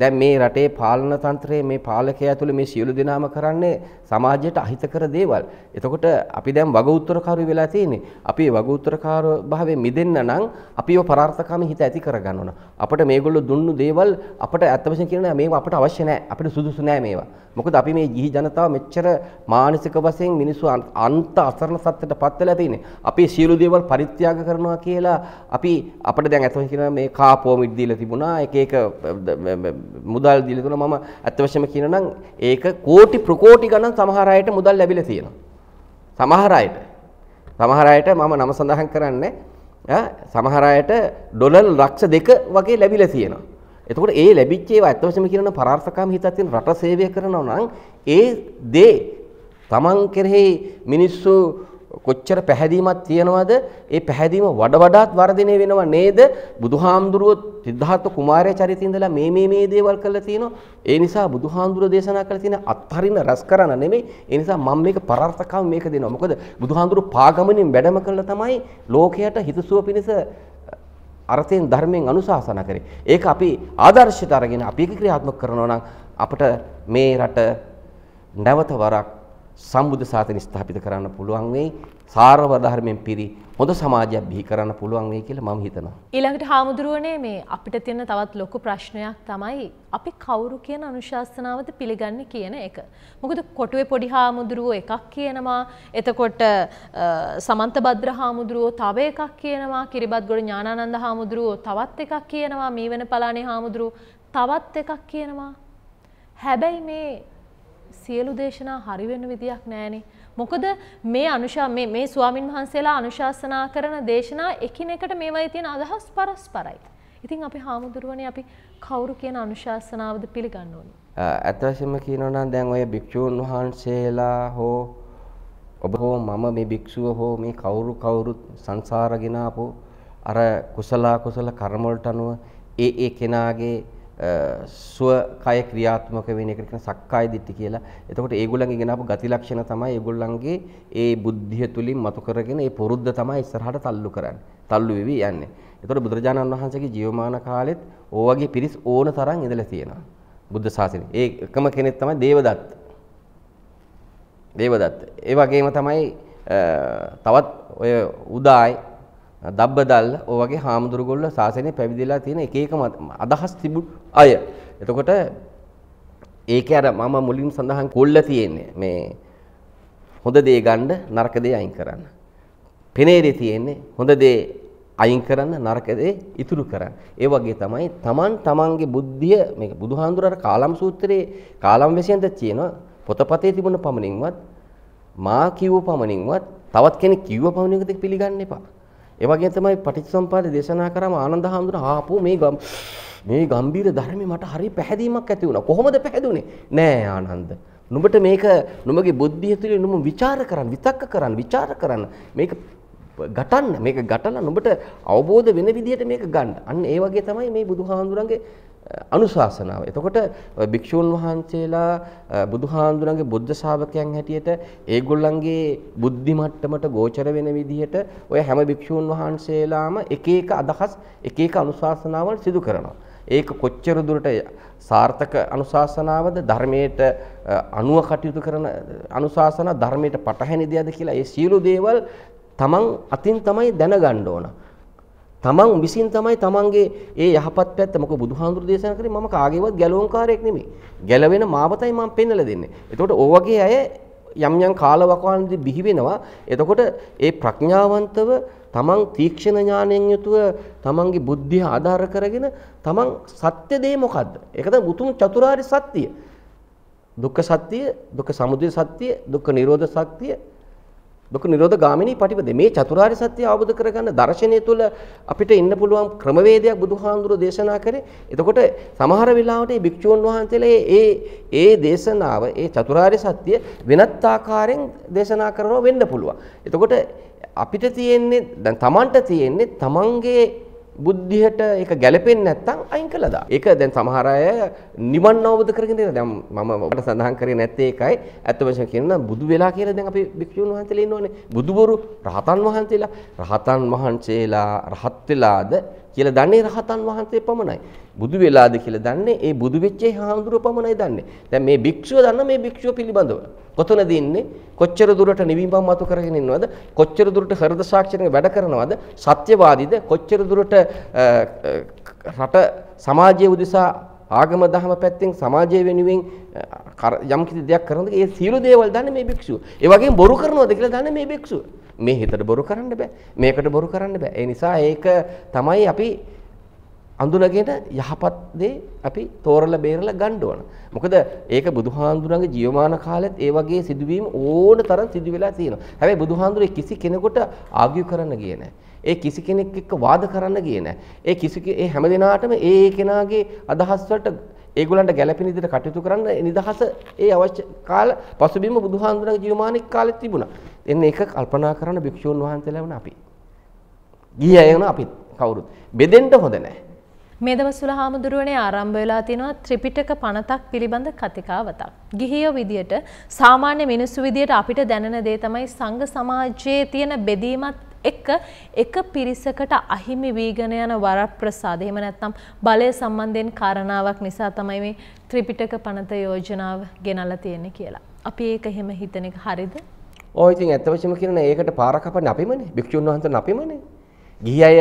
දැන් මේ රටේ පාලන තන්ත්‍රයේ මේ පාලකය ඇතුළ මේ සියලු දෙනාම කරන්නේ සමාජයට අහිතකර දේවල්. එතකොට අපි දැන් වගඋත්තරකාරු වෙලා තියෙන්නේ. අපි වගඋත්තරකාර භාවයේ මිදෙන්න නම් අපිව පරාර්ථකාමී හිත ඇති කරගන්න ඕන. අපිට මේගොල්ලෝ දුන්නු දේවල් අපිට අත්වශයෙන් කියනවා මේවා අපිට අවශ්‍ය නැහැ. අපිට සුදුසු නැහැ මේවා. මොකද අපි මේ ගිහි ජනතාව මෙච්චර මානසික වශයෙන් මිනිස්සු අන්ත අසරණ සත්‍යයට පත් වෙලා තියෙන්නේ. අපි සියලු දේවල් පරිත්‍යාග කරනවා කියලා අපි අපිට දැන් අතව කියන මේ කාපෝමිඩ් දීලා තිබුණා. එක එක මුදල් දීලා තිබුණා. මම අත් වශයෙන්ම කියනනම් ඒක කෝටි ප්‍රකෝටි ගණන් සමහර අයට මුදල් ලැබිලා තියෙනවා. සමහර අයට. සමහර අයට මම නම සඳහන් කරන්නේ සමහර අයට ඩොලර් ලක්ෂ දෙක වගේ ලැබිලා තියෙනවා. එතකොට ඒ ලැබිච්ච ඒවා ඇත්ත වශයෙන්ම කියන පරාර්ථකාම හිතක් තියෙන රට සේවය කරනවා නම් ඒ දේ Taman කෙරෙහි මිනිස්සු කොච්චර පැහැදීමක් තියනවද ඒ පැහැදීම වඩ වඩාත් වර්ධනය වෙනව නේද බුදුහාමුදුරුව සිද්ධාර්ථ කුමාරයා චරිතය ඉඳලා මේ මේ මේ දේවල් කරලා තිනවා ඒ නිසා බුදුහාමුදුරුව දේශනා කරලා තියෙන අත්හරින රස කරන නෙමෙයි ඒ නිසා මම මේක පරාර්ථකව මේක දෙනවා මොකද බුදුහාමුදුරුව පාගමනින් වැඩම කළා තමයි ලෝකයට හිතසුව පිණිස අර්ථයෙන් ධර්මයෙන් අනුශාසනා කරේ. ඒක අපි ආදර්ශයට අරගෙන අපි ඒක ක්‍රියාත්මක කරනවා නම් අපිට මේ රට නැවත වරක් සම්බුද්ධ සාසනය ස්ථාපිත කරන්න පුළුවන් වෙයි. සාරව ධර්මයෙන් පිරි හොඳ සමාජයක් බිහි කරන්න පුළුවන් වෙයි කියලා මම හිතනවා. ඊළඟට හාමුදුරුවනේ මේ අපිට තියෙන තවත් ලොකු ප්‍රශ්නයක් තමයි අපි කවුරු කියන අනුශාසනාවද පිළිගන්නේ කියන එක. මොකද කොටුවේ පොඩි හාමුදුරුවෝ එකක් කියනවා. එතකොට සමන්තබද්‍ර හාමුදුරුවෝ තව එකක් කියනවා. කිරිබත්ගොඩ ඥානානන්ද හාමුදුරුවෝ තවත් එකක් කියනවා. මීවන පලානේ හාමුදුරුවෝ තවත් එකක් කියනවා. හැබැයි මේ සියලු දේශනා හරි වෙන විදියක් නෑනේ. මොකද මේ අනුශා මේ ස්වාමින් වහන්සේලා අනුශාසනා කරන දේශනා එකිනෙකට මේවයි තියෙන අදහස් පරස්පරයි. ඉතින් අපි හාමුදුරුවනේ අපි කවුරු කියන අනුශාසනාවද පිළිගන්න ඕනේ? අත් වශයෙන්ම කියනවා නම් දැන් ඔය භික්ෂූන් වහන්සේලා හෝ ඔබ හෝ මම මේ භික්ෂුව හෝ මේ කවුරු කවුරුත් සංසාරගෙන ආපෝ අර කුසලා කුසල කර්ම වලට අනුව ඒ ඒ කෙනාගේ ස්ව කය ක්‍රියාත්මක වෙන එකට කියන සක්කාය දිට්ඨි කියලා. එතකොට ඒගොල්ලන් ඉගෙන අප ගති ලක්ෂණ තමයි ඒගොල්ලන්ගේ ඒ බුද්ධිය තුලින් මතු කරගෙන ඒ පුරුද්ද තමයි ඉස්සරහට තල්ලු කරන්නේ. තල්ලු වෙවි යන්නේ. එතකොට බුදුරජාණන් වහන්සේගේ ජීවමාන කාලෙත් ඕවගේ පිරිස් ඕන තරම් ඉඳලා තියෙනවා. බුද්ධ ශාසනය. ඒ එකම කෙනෙක් තමයි දේවදත්ත. දේවදත්ත. ඒ වගේම තමයි තවත් ඔය උදායි දබ්බදල්ල ඔය වගේ හාමුදුරුගොල්ල සාසනය පැවිදිලා තියෙන එක එක අදහස් තිබු අය. එතකොට ඒක අර මම මුලින් සඳහන් කොල්ල තියෙන්නේ මේ හොඳ දේ ගන්න නරක දේ අයින් කරන්න. පෙනේරේ තියෙන්නේ හොඳ දේ අයින් කරන්න නරක දේ ඉතුරු කරන්න. ඒ වගේ තමයි Taman tamanගේ බුද්ධිය මේ බුදුහාඳුර අර කාලම් සූත්‍රයේ කාලම් වෙසෙන්ද කියනවා පොතපතේ තිබුණ පමණින්වත් මා කිව්ව පමණින්වත් තවත් කෙනෙක් කිව්ව පමණින්වත් පිළිගන්න එපා. ඒ වගේ තමයි පටිච්චසම්පාද දේශනා කරාම ආනන්ද හාමුදුරුවෝ ආපෝ මේ මේ ගම්බීර ධර්මයේ මට හරි පැහැදීමක් ඇති වුණා. කොහොමද පැහැදුනේ? නෑ ආනන්ද. නුඹට මේක නුඹගේ බුද්ධිය තුළින් නුඹ විචාර කරන්න, විතක්ක කරන්න, විචාර කරන්න. මේක ගටන්න මේක ගටලා නුඹට අවබෝධ වෙන විදිහට මේක ගන්න. අන්න ඒ වගේ තමයි මේ බුදුහාඳුරන්ගේ අනුශාසනාව. එතකොට භික්ෂූන් වහන්සේලා බුදුහාඳුනගේ බුද්ධ ශාවකයන් හැටියට ඒගොල්ලන්ගේ බුද්ධි මට්ටමට ගෝචර වෙන විදිහට ඔය හැම භික්ෂූන් වහන්සේලාම එක එක අදහස් එක එක අනුශාසනාවල් සිදු කරනවා. ඒක කොච්චර දුරට සාර්ථක අනුශාසනාවද ධර්මයට අනුව කටයුතු කරන අනුශාසන ධර්මයට පටහැනි දෙයක්ද කියලා ඒ සියලු දේවල් තමන් අතින් තමයි දැනගන්න ඕන. තමන් විසින් තමයි තමන්ගේ ඒ යහපත් පැත්ත මොකද බුදුහාඳුරු දේශනා කරේ මම කාගේවත් ගැලවුම්කාරයෙක් නෙමෙයි. ගැලවෙන මාවතයි මම පෙන්වලා දෙන්නේ. එතකොට ඕ වගේ අය යම් යම් කාලවකවානුදී බිහි වෙනවා. එතකොට ඒ ප්‍රඥාවන්තව තමන් තීක්ෂණ ඥාණයෙන් යුතුව තමන්ගේ බුද්ධිය ආධාර කරගෙන තමන් සත්‍ය දේ මොකද්ද? ඒක තමයි උතුම් චතුරාර්ය සත්‍යය. දුක්ඛ සත්‍යය, දුක්ඛ සමුදය සත්‍යය, දුක්ඛ නිරෝධ සත්‍යය, දුක නිරෝධ ගාමිනී පටිපද මේ චතුරාර්ය සත්‍ය අවබෝධ කරගන්න දර්ශනය තුළ අපිට ඉන්න පුළුවන් ක්‍රමවේදයක් බුදුහාඳුරෝ දේශනා කරේ. එතකොට සමහර වෙලාවට මේ භික්ෂුන් වහන්සේලා ඒ ඒ දේශනාව, ඒ චතුරාර්ය සත්‍ය වෙනත් ආකාරයෙන් දේශනා කරනවා වෙන්න පුළුවන්. එතකොට අපිට තියෙන්නේ දැන් Tamanට තියෙන්නේ Tamanගේ බුද්ධියට ඒක ගැලපෙන්නේ නැත්නම් අයින් කළා දා. ඒක දැන් සමහර අය නිවන් අවබෝධ කරගෙන ඉන්න. දැන් මම ඔබට සඳහන් කරේ නැත්තේ ඒකයි. ඇත්ත වශයෙන්ම කියනවා බුදු වෙලා කියලා දැන් අපි භික්ෂුන් වහන්සේලා ඉන්නෝනේ. බුදුවරු රහතන් වහන්සේලා රහතන් වහන්සේලා රහත් වෙලාද කියලා දන්නේ රහතන් වහන්සේ පමණයි. බුදු වෙලාද කියලා දන්නේ ඒ බුදු වෙච්චේ හාමුදුරුව පමණයි දන්නේ. දැන් මේ භික්ෂුව දන්න මේ භික්ෂුව පිළිබඳව. කොතනද ඉන්නේ? කොච්චර දුරට නිවීමක් මතු කරගෙන ඉන්නවද? කොච්චර දුරට හෘද සාක්ෂණය වැඩ කරනවද? සත්‍යවාදීද? කොච්චර දුරට රට සමාජයේ උදෙසා ආගම දහම පැත්තෙන් සමාජය වෙනුවෙන් යම් කිසි දෙයක් කරනද ඒ සියලු දේවල් දන්නේ මේ භික්ෂුව. ඒ වගේම බොරු කරනවද කියලා දන්නේ මේ භික්ෂුව. මේ හිතට බොරු කරන්න බෑ. මේකට බොරු කරන්න බෑ. ඒ නිසා ඒක තමයි අපි අඳුනගෙන යහපත් දේ අපි තෝරලා බේරලා ගන්න ඕන. මොකද ඒක බුදුහාඳුරන්ගේ ජීවමාන කාලෙත් ඒ වගේ සිදුවීම් ඕන තරම් සිදු වෙලා තියෙනවා. හැබැයි බුදුහාඳුරේ කිසි කෙනෙකුට ආගිය කරන්න ගියේ නැහැ. ඒ කිසි කෙනෙක් එක්ක වාද කරන්න ගියේ නැහැ. ඒ කිසි ඒ හැම දිනාටම ඒ කෙනාගේ අදහස් වලට ඒගොල්ලන්ට ගැළපෙන විදිහට කටයුතු කරන්න නිදහස ඒ අවශ්‍ය කාල පසුබිම බුදුහාඳුනගේ ජීවමානික කාලෙත් තිබුණා. එන්න ඒක කල්පනා කරන භික්ෂූන් වහන්සේලා වුණ අපි. ගිහි අය වුණ අපිත් කවුරුත්. බෙදෙන්න හොඳ නැහැ. මේ දවස්වල හාමුදුරුවනේ ආරම්භ වෙලා තිනවා ත්‍රිපිටක පනතක් පිළිබඳ කතිකාවතක්. ගිහියෝ විදියට සාමාන්‍ය මිනිස්සු විදියට අපිට දැනෙන දේ තමයි සංඝ සමාජයේ තියෙන බෙදීමත් එක එක පිරිසකට අහිමි වීගෙන යන වරප්‍රසාද එහෙම නැත්නම් බලය සම්බන්ධයෙන් කාරණාවක් නිසා තමයි මේ ත්‍රිපිටක පනත යෝජනාව ගෙනල්ලා තියෙන්නේ කියලා. අපි ඒක එහෙම හිතන එක හරිද? ඔය ඉතින් ඇත්ත වශයෙන්ම කියනවා ඒකට පාර කපන්නේ අපිමනේ. භික්ෂුන් වහන්සේන් අපිමනේ. ගිහි අය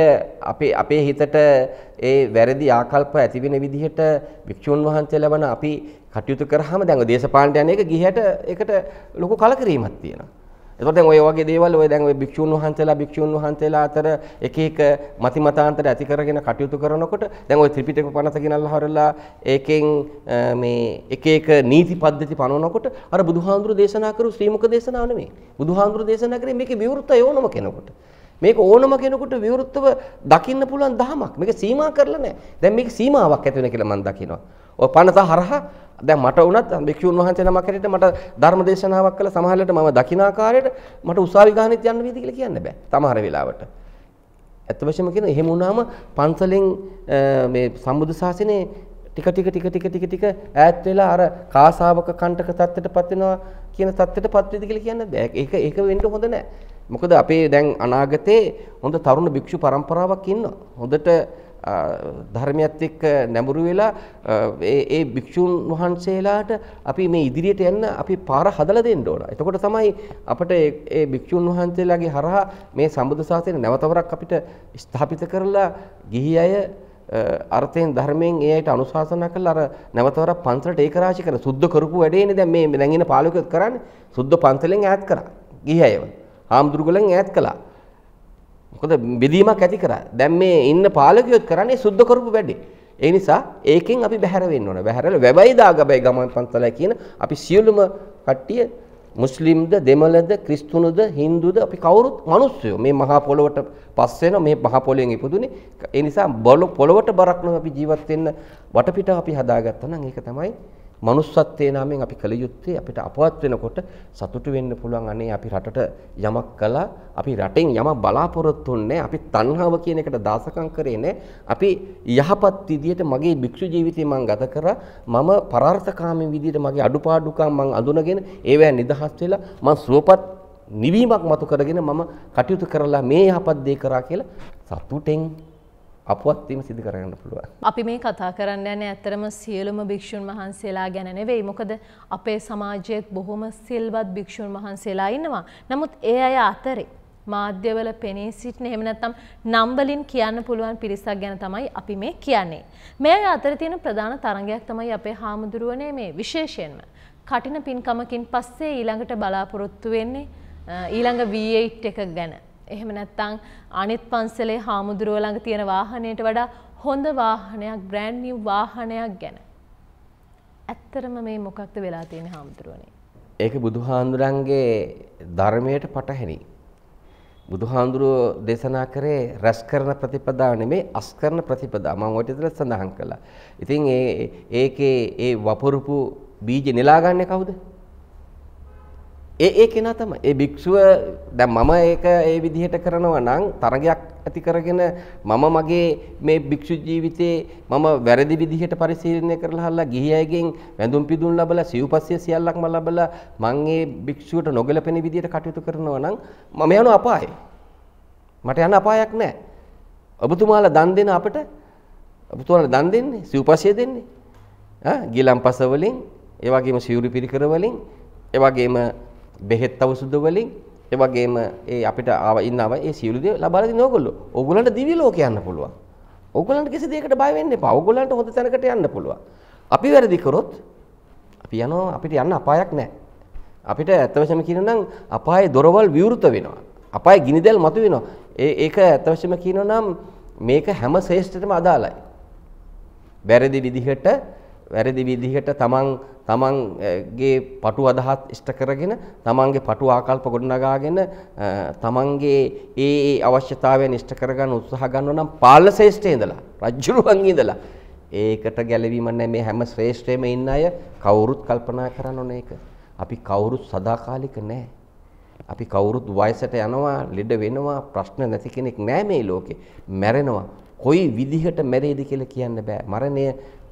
අපේ අපේ හිතට ඒ වැරදි ආකල්ප ඇති වෙන විදිහට භික්ෂුන් වහන්සේලා වන අපි කටයුතු කරාම දැන් දේශපාලනට යන එක ගිහයට ඒකට ලොකු කලකිරීමක් තියෙනවා. එතකොට දැන් ඔය වගේ දේවල් ඔය දැන් ඔය භික්ෂුන් වහන්සේලා භික්ෂුන් වහන්සේලා අතර එක එක මති මතාන්තර ඇති කරගෙන කටයුතු කරනකොට දැන් ඔය ත්‍රිපිටක 50 කියන අල්ලාහරලා ඒකෙන් මේ එක එක නීති පද්ධති පනවනකොට අර බුදුහාඳුරු දේශනා කරු ශ්‍රීමුක දේශනාව නෙමෙයි. බුදුහාඳුරු දේශනා කරේ මේකේ විවෘතය ඕනම කෙනෙකුට. මේක ඕනම කෙනෙකුට විවෘතව දකින්න පුළුවන් ධමයක්. මේක සීමා කරලා නැහැ. දැන් මේක සීමාවක් ඇති වෙන කියලා මම දකිනවා. ඔය පනත හරහා දැන් මට වුණත් භික්ෂුන් වහන්සේ නමක් හැටියට මට ධර්ම දේශනාවක් කළ සමහරවිට මම දකින ආකාරයට මට උසාවි ගානෙත් යන්න වේද කියලා කියන්න බෑ. සමහර වෙලාවට. ඇත්ත වශයෙන්ම කියන එහෙම වුණාම පන්සලෙන් මේ සම්බුද්ධ ශාසනේ ටික ටික ටික ටික ටික ටික ඈත් වෙලා අර කාසාවක කණ්ඩක තත්ත්වයටපත් වෙනවා කියන තත්ත්වයටපත් වෙද කියලා කියන්න බෑ. ඒක ඒක වෙන්න හොඳ නෑ. මොකද අපේ දැන් අනාගතේ හොඳ තරුණ භික්ෂු පරම්පරාවක් ඉන්නවා. හොඳට ධර්මයත් එක්ක නැඹුරු වෙලා ඒ ඒ භික්ෂුන් වහන්සේලාට අපි මේ ඉදිරියට යන්න අපි පාර හදලා දෙන්න ඕන. එතකොට තමයි අපිට ඒ භික්ෂුන් වහන්සේලාගේ හරහා මේ සම්බුද්ධ ශාසනය නැවතවරක් අපිට ස්ථාපිත කරලා ගිහි අය අර්ථයෙන් ධර්මයෙන් ඒ අයට අනුශාසනා කළා අර නැවතවරක් පන්සලට ඒකරාශී කර සුද්ධ කරපු වැඩේනේ දැන් මේ නැගින පාලකයොත් කරන්නේ සුද්ධ පන්සලෙන් ඈත් කරා ගිහි අයව. ආම්දුරුගලෙන් ඈත් කළා. හොඳ බෙදීමක් ඇති කරා. දැන් මේ ඉන්න පාලකයොත් කරන්නේ සුද්ධ කරපු වැඩේ. ඒ නිසා ඒකෙන් අපි බැහැර වෙන්න ඕන. බැහැරලා වැබයි දාගබයි ගමන් පන්සලයි කියන අපි සියලුම කට්ටිය මුස්ලිම්ද දෙමළද ක්‍රිස්තුනුද හින්දුද අපි කවුරුත් මිනිස්සුයෝ. මේ මහා පොළොවට පස් වෙන මේ මහා පොළොවෙන් ඉපදුනේ. ඒ නිසා පොළොවට බරක් නොව අපි ජීවත් වෙන්න වටපිටාව අපි හදාගත්තා නම් ඒක තමයි මනුස්සත්වයේ නාමයෙන් අපි කළ යුත්තේ අපිට අපවත් වෙනකොට සතුටු වෙන්න පුළුවන් අනේ අපි රටට යමක් කළා අපි රටෙන් යමක් බලාපොරොත්තු වෙන්නේ අපි තණ්හාව කියන එකට දාසකම් කරේ නැහැ අපි යහපත් විදියට මගේ භික්ෂු ජීවිතේ මම ගත කරා මම පරාර්ථකාමී විදියට මගේ අඩුපාඩුකම් මම අඳුනගෙන ඒවැ නිදහස් වෙලා මම සුවපත් නිවීමක් මතු කරගෙන මම කටයුතු කරලා මේ යහපත් දේ කරා කියලා සතුටෙන් අපවත්වීම සිදු කරන්න පුළුවන්. අපි මේ කතා කරන්න යන ඇත්තරම සියලුම භික්‍ෂූන් වහන්සේලා ගැන නෙවෙයි මොකද අපේ සමාජයත් බොහොම සිල්වත් භික්‍ෂූන් වහන්සේලා ඉන්නවා. නමුත් ඒ අය අතරේ මාධ්‍යවල පෙනී සිටින එහෙම නැත්නම් නම් වලින් කියන්න පුළුවන් පිරිසක් ගැන තමයි අපි මේ කියන්නේ. මේ අය අතර තියෙන ප්‍රධාන තරඟයක් තමයි අපේ හාමුදුරුවනේ මේ විශේෂයෙන්ම කටින පින්කමකින් පස්සේ ඊළඟට බලාපොරොත්තු වෙන්නේ ඊළඟ V8 එක ගැන. එහෙම නැත්තං අනිත් පන්සලේ හාමුදුරුව ළඟ තියෙන වාහනයට වඩා හොඳ වාහනයක් බ්‍රෑන්ඩ් නිව් වාහනයක් ගැන. ඇත්තරම මේ මොකක්ද වෙලා තියෙන හාමුදුරුවනේ. ඒක බුදුහාමුදුරන්ගේ ධර්මයට පටහැනි. බුදුහාමුදුරුව දේශනා කරේ රැස් කරන ප්‍රතිපදාව නෙමේ අස් කරන ප්‍රතිපදාව. මම ඔය විතර සඳහන් කළා. ඉතින් ඒ ඒකේ ඒ වපුරුපු බීජ නෙලා ගන්නේ කවුද? ඒ ඒ කෙනා තමයි. ඒ භික්ෂුව දැන් මම ඒක ඒ විදිහට කරනවා නම් තරගයක් ඇති කරගෙන මම මගේ මේ භික්ෂු ජීවිතේ මම වැරදි විදිහට පරිශීලනය කරලා හල්ලා ගිහි අයගෙන් වැඳුම් පිදුම් ලැබලා සිව්පස්සිය සියල්ලක්ම ලැබලා මං ඒ භික්ෂුවට නොගැලපෙන විදිහට කටයුතු කරනවා නම් මම යන අපායේ. මට යන අපායක් නැහැ. ඔබතුමාලා දන් දෙන අපට ඔබතුමාලා දන් දෙන්නේ සිව්පස්සිය දෙන්නේ. ආ ගිලම්පස වලින් ඒ වගේම සිවුරු පිරිකර වලින් ඒ වගේම බෙහෙත් අවසුද වලින් ඒ වගේම ඒ අපිට ආව ඉන්නව ඒ සියලු දේ ලබා දෙන ඕගොල්ලෝ. ඕගොල්ලන්ට දිව්‍ය ලෝක යන්න පුළුවන්. ඕගොල්ලන්ට කිසි දෙයකට බය වෙන්න එපා. ඕගොල්ලන්ට හොඳ තැනකට යන්න පුළුවන්. අපි වැරදි කරොත් අපි යනවා අපිට යන්න අපායක් නැහැ. අපිට ඇත්ත වශයෙන්ම කියනනම් අපායේ දොරවල් විවෘත වෙනවා. අපායේ ගිනිදැල් මතුවෙනවා. ඒ ඒක ඇත්ත වශයෙන්ම කියනනම් මේක හැම ශේෂ්ඨතම අදාළයි. වැරදි විදිහට වැරදි විදිහට තමන් තමන්ගේ පටු අදහත් ඉෂ්ට කරගෙන තමන්ගේ පටු ආකල්ප ගොඩනගාගෙන තමන්ගේ ඒ ඒ අවශ්‍යතාවයන් ඉෂ්ට කරගන්න උත්සාහ ගන්නවා නම් පාල ශ්‍රේෂ්ඨේ ඉඳලා රජුරුවන් ඉඳලා ඒකට ගැළවීම නැහැ මේ හැම ශ්‍රේෂ්ඨයෙම ඉන්න අය කවුරුත් කල්පනා කරන්න ඕන ඒක. අපි කවුරුත් සදාකාලික නැහැ. අපි කවුරුත් වයසට යනවා, ලෙඩ වෙනවා, ප්‍රශ්න නැති කෙනෙක් නැහැ මේ ලෝකේ. මැරෙනවා. කොයි විදිහට මැරෙයිද කියලා කියන්න බෑ. මරණය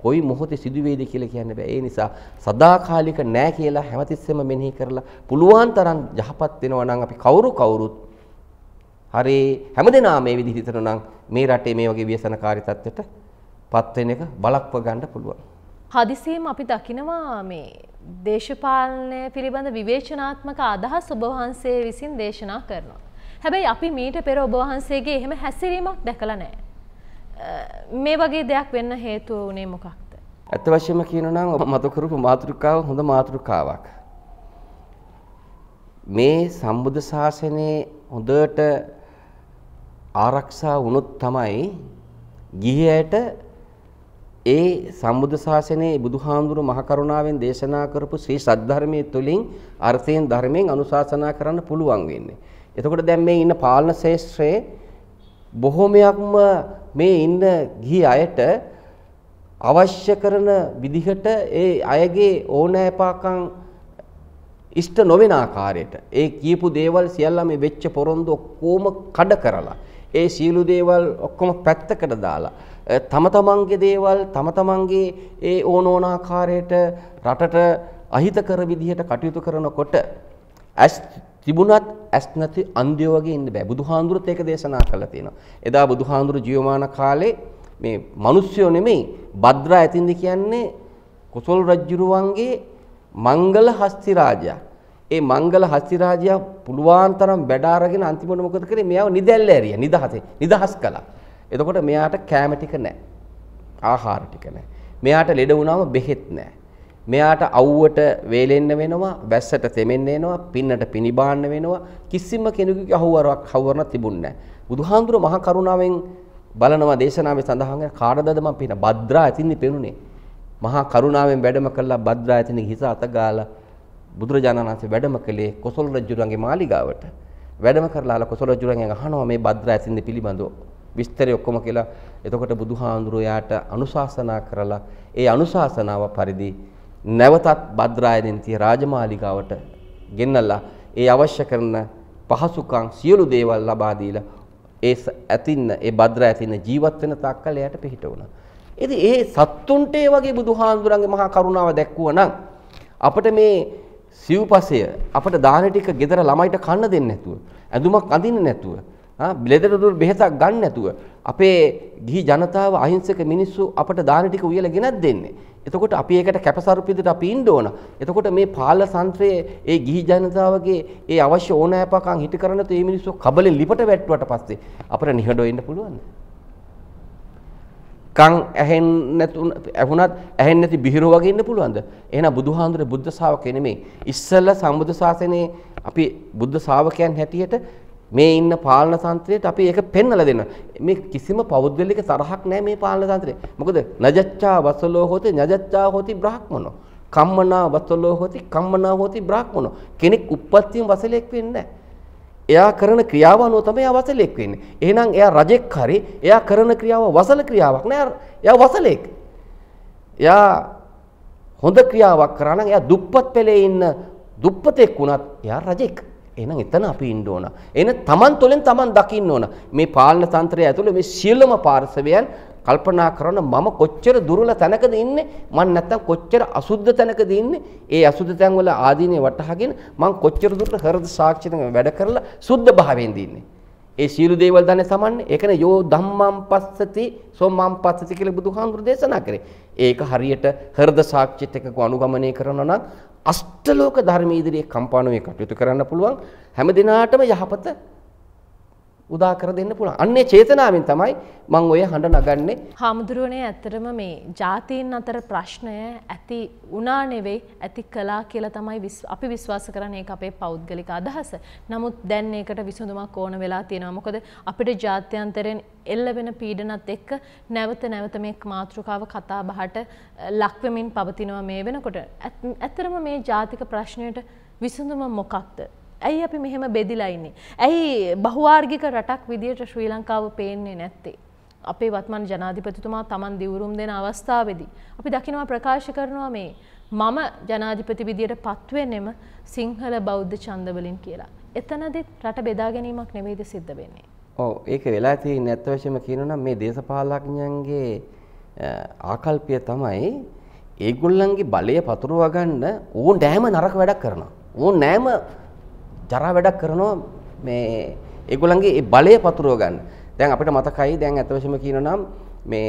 කොයි මොහොතේ සිදුවේද කියලා කියන්න බෑ. ඒ නිසා සදාකාලික නෑ කියලා හැමතිස්සෙම මෙනෙහි කරලා පුළුවන් තරම් යහපත් වෙනවා නම් අපි කවුරු කවුරුත් හරි හැමදෙනාම මේ විදිහට හිතනවා නම් මේ රටේ මේ වගේ ව්‍යසනකාරී තත්ත්වයට පත් වෙන එක බලක්ව ගන්න පුළුවන්. හදිසියෙම අපි දකිනවා මේ දේශපාලනය පිළිබඳ විවේචනාත්මක අදහස් ඔබ වහන්සේ විසින් දේශනා කරනවා. හැබැයි අපි මීට පෙර ඔබ වහන්සේගේ එහෙම හැසිරීමක් දැකලා නැහැ. මේ වගේ දෙයක් වෙන්න හේතුව වනේ මොකක්ද. ඇත්ත වශයම කියනනම් ඔබ මතකරපු මාතෘකාව හොඳ මාතෘකාවක්. මේ සම්බුද්ධ ශාසනයේ හොඳට ආරක්ෂා වුණොත් තමයි ගිහියට ඒ සම්බුද්ධ ශාසනයේ බුදුහාමුදුරු මහ කරුණාවෙන් දේශනා කරපු ශ්‍රී සද්ධර්මයේ තුලින් අර්ථයෙන් ධර්මයෙන් අනුශාසනා කරන්න පුළුවන් වෙන්නේ. එතකොට දැන් මේ ඉන්න පාලන ශේෂ්ත්‍රයේ බොහොමයක්ම මේ ඉන්න ගිහි අයට අවශ්‍ය කරන විදිහට ඒ අයගේ ඕනෑපාකම් ඉෂ්ට නොවන ආකාරයට ඒ කියපු දේවල් සියල්ලම මේ වෙච්ච පොරොන්දු ඔක්කොම කඩ කරලා ඒ සීලු දේවල් ඔක්කොම පැත්තකට දාලා තම තමන්ගේ දේවල් තම තමන්ගේ ඒ ඕන ඕන ආකාරයට රටට අහිතකර විදිහට කටයුතු කරනකොට ඇස් තිබුණත් ඇස් නැති අන්ධයෝ වගේ ඉන්න බෑ. බුදුහාඳුරත් ඒක දේශනා කළා තියෙනවා. එදා බුදුහාඳුර ජීවමාන කාලේ මේ මිනිස්සුયો නෙමෙයි භද්‍රා ඇතින්ද කියන්නේ කුසල් රජුරුවන්ගේ මංගල හස්ති රාජයා. ඒ මංගල හස්ති රාජයා පුලුවන් තරම් බැඩ අරගෙන අන්තිමට මොකද කරේ? මෙයාව නිදැල්ල ඇරියා. නිදහසේ. නිදහස් කළා. එතකොට මෙයාට කෑම ටික නැහැ. ආහාර ටික නැහැ. මෙයාට ලෙඩ වුණාම බෙහෙත් නැහැ. මෙයාට අවුවට වේලෙන්න වෙනවා වැස්සට තෙමෙන්න එනවා පින්නට පිනිබාන්න වෙනවා කිසිම කෙනෙකුගේ අහුවරක් හවුවරණ තිබුණේ නැහැ බුදුහාඳුර මහ කරුණාවෙන් බලනවා දේශනාවේ සඳහන් කාටදද මම පින භද්‍රා ඇතින්නේ පෙනුනේ මහා කරුණාවෙන් වැඩම කළා භද්‍රා ඇතිනේ හිස අත ගාලා බුදුරජාණන් වහන්සේ වැඩම කළේ කොසල් රජුරන්ගේ මාලිගාවට වැඩම කරලා කොසල් රජුරන්ගෙන් අහනවා මේ භද්‍රා ඇතින්නේ පිළිබඳව විස්තරය ඔක්කොම කියලා එතකොට බුදුහාඳුර යාට අනුශාසනා කරලා ඒ අනුශාසනාව පරිදි නැවතත් භද්‍රායනන්තිය රාජමාලිගාවට ගෙන්නලා ඒ අවශ්‍ය කරන පහසුකම් සියලු දේවල් ලබා දීලා ඒ ඇතින්න ඒ භද්‍රා ඇතින්න ජීවත් වෙන තාක්කල් එයාට පිහිට වුණා. ඉතින් ඒ සත්තුන්ට ඒ වගේ බුදුහාඳුරන්ගේ මහා කරුණාව දැක්වුවා නම් අපිට මේ සිව්පසය අපිට දාන ටික gedara ළමයිට කන්න දෙන්නේ නැතුව, ඇඳුමක් අඳින්නේ නැතුව, ආ බෙලෙදට දුර බෙහෙතක් ගන්න නැතුව අපේ ගිහි ජනතාව අහිංසක මිනිස්සු අපිට දාන ටික උයලා ගෙනත් දෙන්නේ. එතකොට අපි ඒකට කැපසරුපිදට අපි ඉන්න ඕන. එතකොට මේ පාල සංත්‍රයේ ඒ ගිහි ජනතාවගේ ඒ අවශ්‍ය ඕනෑපාකම් හිට කරන තේ මිනිස්සු කබලෙන් ලිපට වැට්ටුවට පස්සේ අපිට නිහඬව ඉන්න පුළුවන්ද? කන් ඇහෙන් නැතුන ඇහුණත් ඇහෙන් නැති බිහිරු වගේ ඉන්න පුළුවන්ද? එහෙනම් බුදුහාඳුරේ බුද්ධ ශා วก ය නෙමෙයි. ඉස්සෙල්ලා සම්බුද්ධ ශාසනයේ අපි බුද්ධ ශා วก යන් හැටියට මේ ඉන්න පාලන තන්ත්‍රයට අපි ඒක පෙන්වලා දෙන්න. මේ කිසිම පෞද්ගලික තරහක් නැහැ මේ පාලන තන්ත්‍රේ. මොකද නජච්චා වසලෝ හොති නජච්චා හොති බ්‍රාහ්මනෝ. කම්මනා වසලෝ හොති කම්මනා හොති බ්‍රාහ්මනෝ. කෙනෙක් උප්පත්තියෙන් වසලෙක් වෙන්නේ එයා කරන ක්‍රියාව අනුව තමයි එයා වසලෙක් වෙන්නේ. එහෙනම් එයා රජෙක් හරි එයා කරන ක්‍රියාව වසල ක්‍රියාවක් නෑ. එයා වසලෙක්. එයා හොඳ ක්‍රියාවක් කරා නම් එයා දුප්පත් පෙළේ ඉන්න දුප්පතෙක් වුණත් එයා රජෙක්. එහෙනම් එතන අපි ඉන්න ඕන. එන තමන් තුළින් තමන් දකින්න ඕන. මේ පාලන තන්ත්‍රය ඇතුළේ මේ සියලුම පාර්ශවයන් කල්පනා කරන මම කොච්චර දුර්වල තැනකද ඉන්නේ මම නැත්තම් කොච්චර අසුද්ධ තැනකද ඉන්නේ ඒ අසුද්ධ තැන් වල ආදීනේ වටහාගෙන මම කොච්චර දුරට හෘද සාක්ෂියෙන් වැඩ කරලා සුද්ධ භාවයෙන් දින්නේ ඒ සියලු දේවල් දන්නේ තමන්නේ ඒකනේ යෝ ධම්මං පස්සති සෝමං පස්සති කියලා බුදුහාමුදුරු දේශනා කරේ ඒක හරියට හෘද සාක්ෂියත් එක්ක අනුගමනය කරනවා නම් අෂ්ටලෝක ධර්ම ඉදිරියේ කම්පාණුවේ කටයුතු කරන්න පුළුවන් හැම දිනාටම යහපත උදා කර දෙන්න පුළුවන්. අන්නේ චේතනාවෙන් තමයි මම ඔය හඬ නගන්නේ. හාමුදුරුවනේ ඇත්තටම මේ જાතීන් අතර ප්‍රශ්නය ඇති වුණා නෙවෙයි ඇති කළා කියලා තමයි අපි විශ්වාස කරන්නේ ඒක අපේ පෞද්ගලික අදහස. නමුත් දැන් ඒකට විසඳුමක් ඕන වෙලා තියෙනවා. මොකද අපිට ජාත්‍යන්තරයෙන් එල්ල වෙන පීඩනත් එක්ක නැවත නැවත මේ මාතෘකාව කතා බහට ලක්වෙමින් පවතිනවා මේ වෙනකොට. ඇත්තරම මේ ජාතික ප්‍රශ්නයට විසඳුම මොකක්ද? ඇයි අපි මෙහෙම බෙදිලයින්නේ. ඇයි බහවාර්ගික රටක් විදියට ශ්‍රී ලංකාව පේන්නේ නැත්තේ. අපේ වත්මන් ජනාධිපතිතුමා තමන් දිවුරුම් දෙන අවස්ථාවේදී. අපි දකිනවා ප්‍රකාශ කරනවා මේ මම ජනාධිපති විදියට පත්වෙන්නෙම සිංහල බෞද්ධ චන්දවලින් කියලා. එතනදිත් රට බෙදා ගැනීමක් නෙවෙයිද සිද්ධ වෙන්නේ. ඕ ඒක වෙලා තියෙන ඇත්ත වශයෙන්ම කියනොනම් මේ දේශපාලඥයන්ගේ ආකල්පය තමයි ඒගොල්ලන්ගේ බලය පතුරවා ගන්න ඕන් නෑම නරක වැඩක් කරනවා. ඕන් නෑම ජරා වැඩක් කරනවා මේ ඒගොල්ලන්ගේ ඒ බලය පතුරව ගන්න. දැන් අපිට මතකයි දැන් අත වශයෙන්ම කියනවා නම් මේ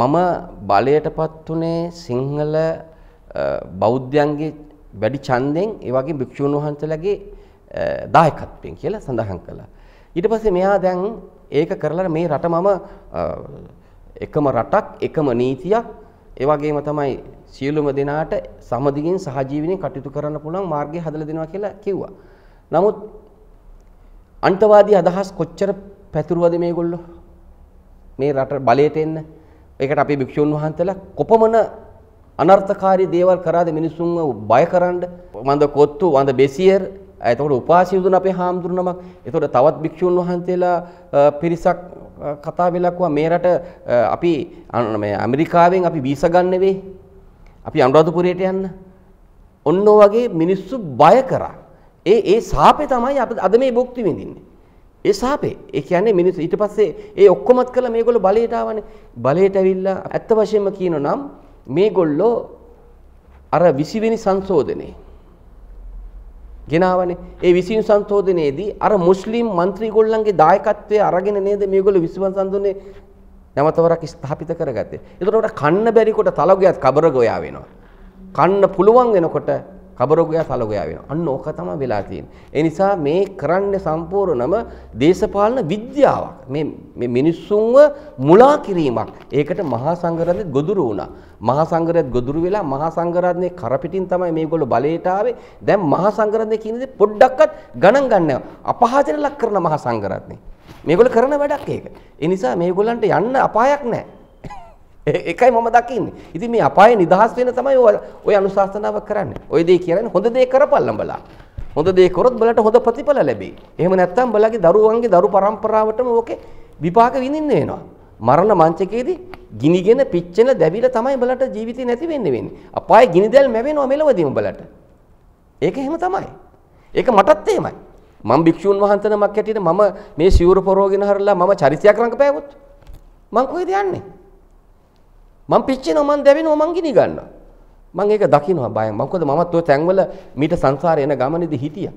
මම බලයටපත් උනේ සිංහල බෞද්ධයන්ගේ වැඩි ඡන්දෙන් ඒ වගේ භික්ෂුන් වහන්සේලාගේ දායකත්වයෙන් කියලා සඳහන් කළා. ඊට පස්සේ මෙයා දැන් ඒක කරලා මේ රට මම එකම රටක් එකම නීතියක් ඒ වගේම තමයි සියලුම දෙනාට සමදිගින් සහජීවණයෙන් කටයුතු කරන්න පුළුවන් මාර්ගය හදලා දෙනවා කියලා කිව්වා. නමුත් අන්තවාදී අදහස් කොච්චර පැතුරුවද මේගොල්ලෝ? මේ රට බලයට එන්න. ඒකට අපේ භික්ෂුන් වහන්සේලා කොපමණ අනර්ථකාරී දේවල් කරාද මිනිසුන්ව බයකරන වඳ කොත්තු වඳ බෙසියර් එතකොට උපාසී දුන අපේ හාමුදුරනමක් එතකොට තවත් භික්ෂුන් වහන්සේලා පිරිසක් කතා වෙලක්වා මේ රට අපි ඇමරිකාවෙන් අපි වීස ගන්න වේ අපි අනුරාධපුරයට යන්න ඔන්න වගේ මිනිස්සු බය කරා ඒ ඒ සාපේ තමයි අප අද මේ භුක්ති විඳින්නේ ඒ සාපේ ඒ කියන්නේ මිනිස්සු ඊට පස්සේ ඒ ඔක්කොමත් කළා මේගොල්ලෝ බලයට ආවනේ බලයට ඇවිල්ලා ඇත්ත වශයෙන්ම කියනනම් මේගොල්ලෝ අර 20 වෙනි සංශෝධනේ ගෙනාවනේ. ඒ විසින් සංශෝධනයේදී අර මුස්ලිම් മന്ത്രി ගොල්ලන්ගේ දායකත්වයේ අරගෙන නේද මේගොල්ලෝ විසින් සංශෝධනයේ නැවතවරක් ස්ථාපිත කරගත්තේ. ඒතරට කන්න බැරි කොට තලගොයත් කබර ගොයා වෙනවා. කන්න පුළුවන් වෙනකොට කබරෝගයා සලෝගයා වෙනවා. අන්න ඕක තමයි වෙලා තියෙන්නේ. ඒ නිසා මේ කරන්න සම්පූර්ණම දේශපාලන විද්‍යාවක්. මේ මේ මිනිස්සුන්ව මුලා කිරීමක්. ඒකට මහා සංඝරත්නයත් ගොදුරු වුණා. මහා සංඝරත්නයත් ගොදුරු වෙලා මහා සංඝරත්නයේ කරපිටින් තමයි මේගොල්ලෝ බලයට ආවේ. දැන් මහා සංඝරත්නය කියන දේ පොඩ්ඩක්වත් ගණන් ගන්නව. අපහාසයට ලක් කරන මහා සංඝරත්නය. මේගොල්ලෝ කරන වැඩක් ඒක. ඒ නිසා මේගොල්ලන්ට යන්න අපායක් නැහැ. ඒකයි මම දකින්නේ. ඉතින් මේ අපායේ නිදහස් වෙන තමයි ඔය අනුශාසනාව කරන්නේ. ඔය දේ කියන්නේ හොඳ දේ කරපල්ලා බලා. හොඳ දේ කරොත් බලට හොඳ ප්‍රතිඵල ලැබෙයි. එහෙම නැත්නම් බලාගේ දරුවන්ගේ දරු පරම්පරාවටම ඕකේ විපාක විඳින්න වෙනවා. මරණ මංචකයේදී ගිනිගෙන පිච්චෙන දැවිලා තමයි බලට ජීවිතේ නැති වෙන්නේ වෙන්නේ. අපායේ ගිනිදැල් මැවෙනවා මෙලවදීම බලට. ඒක එහෙම තමයි. ඒක මටත් එහෙමයි. මම භික්ෂුන් වහන්සේනමක් හැටියට මම මේ සිවුර පොරෝගෙන හරලා මම චරිතයක් රඟපෑවොත් මං කොහෙද යන්නේ? මම පිච්චෙනවා මම දැවෙනවා මම ගිනි ගන්නවා. මම ඒක දකිනවා බයෙන්. මොකද මමත් ඔය තැන්වල මීට සංසාරේ එන ගමනේදී හිටියා.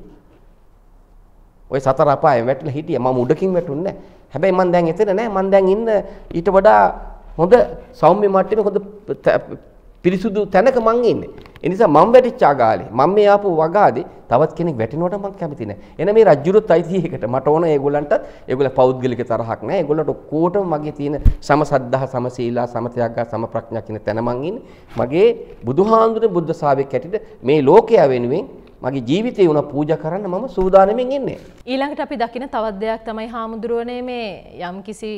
ඔය සතර අපායෙන් වැටිලා හිටියා. මම උඩකින් වැටුන්නේ නැහැ. හැබැයි මම දැන් එතන නැහැ. මම දැන් ඉන්න ඊට වඩා හොඳ සෞම්‍ය මට්ටමේ හොඳ පිරිසුදු තැනක මං ඉන්නේ. ඒ නිසා මම වැටිච්ච අගාලේ මම මේ ආපු වගාදේ තවත් කෙනෙක් වැටෙනවට මම කැමති නැහැ. එන මේ රජුරුත් අයිති එකට මට ඕන ඒගොල්ලන්ටත් ඒගොල්ල පෞද්ගලික තරහක් නැහැ. ඒගොල්ලන්ට ඔක්කොටම මගේ තියෙන සමසද්ධා සමසීලා සමතයග්ගා සමප්‍රඥා කියන තැන මං ඉන්නේ. මගේ බුදුහාඳුනේ බුද්ධ ශාවෙක් ඇටිට මේ ලෝකය වෙනුවෙන් මගේ ජීවිතේ වුණ පූජා කරන්න මම සූදානමින් ඉන්නේ. ඊළඟට අපි දකින තවත් දෙයක් තමයි හාමුදුරුවනේ මේ යම්කිසි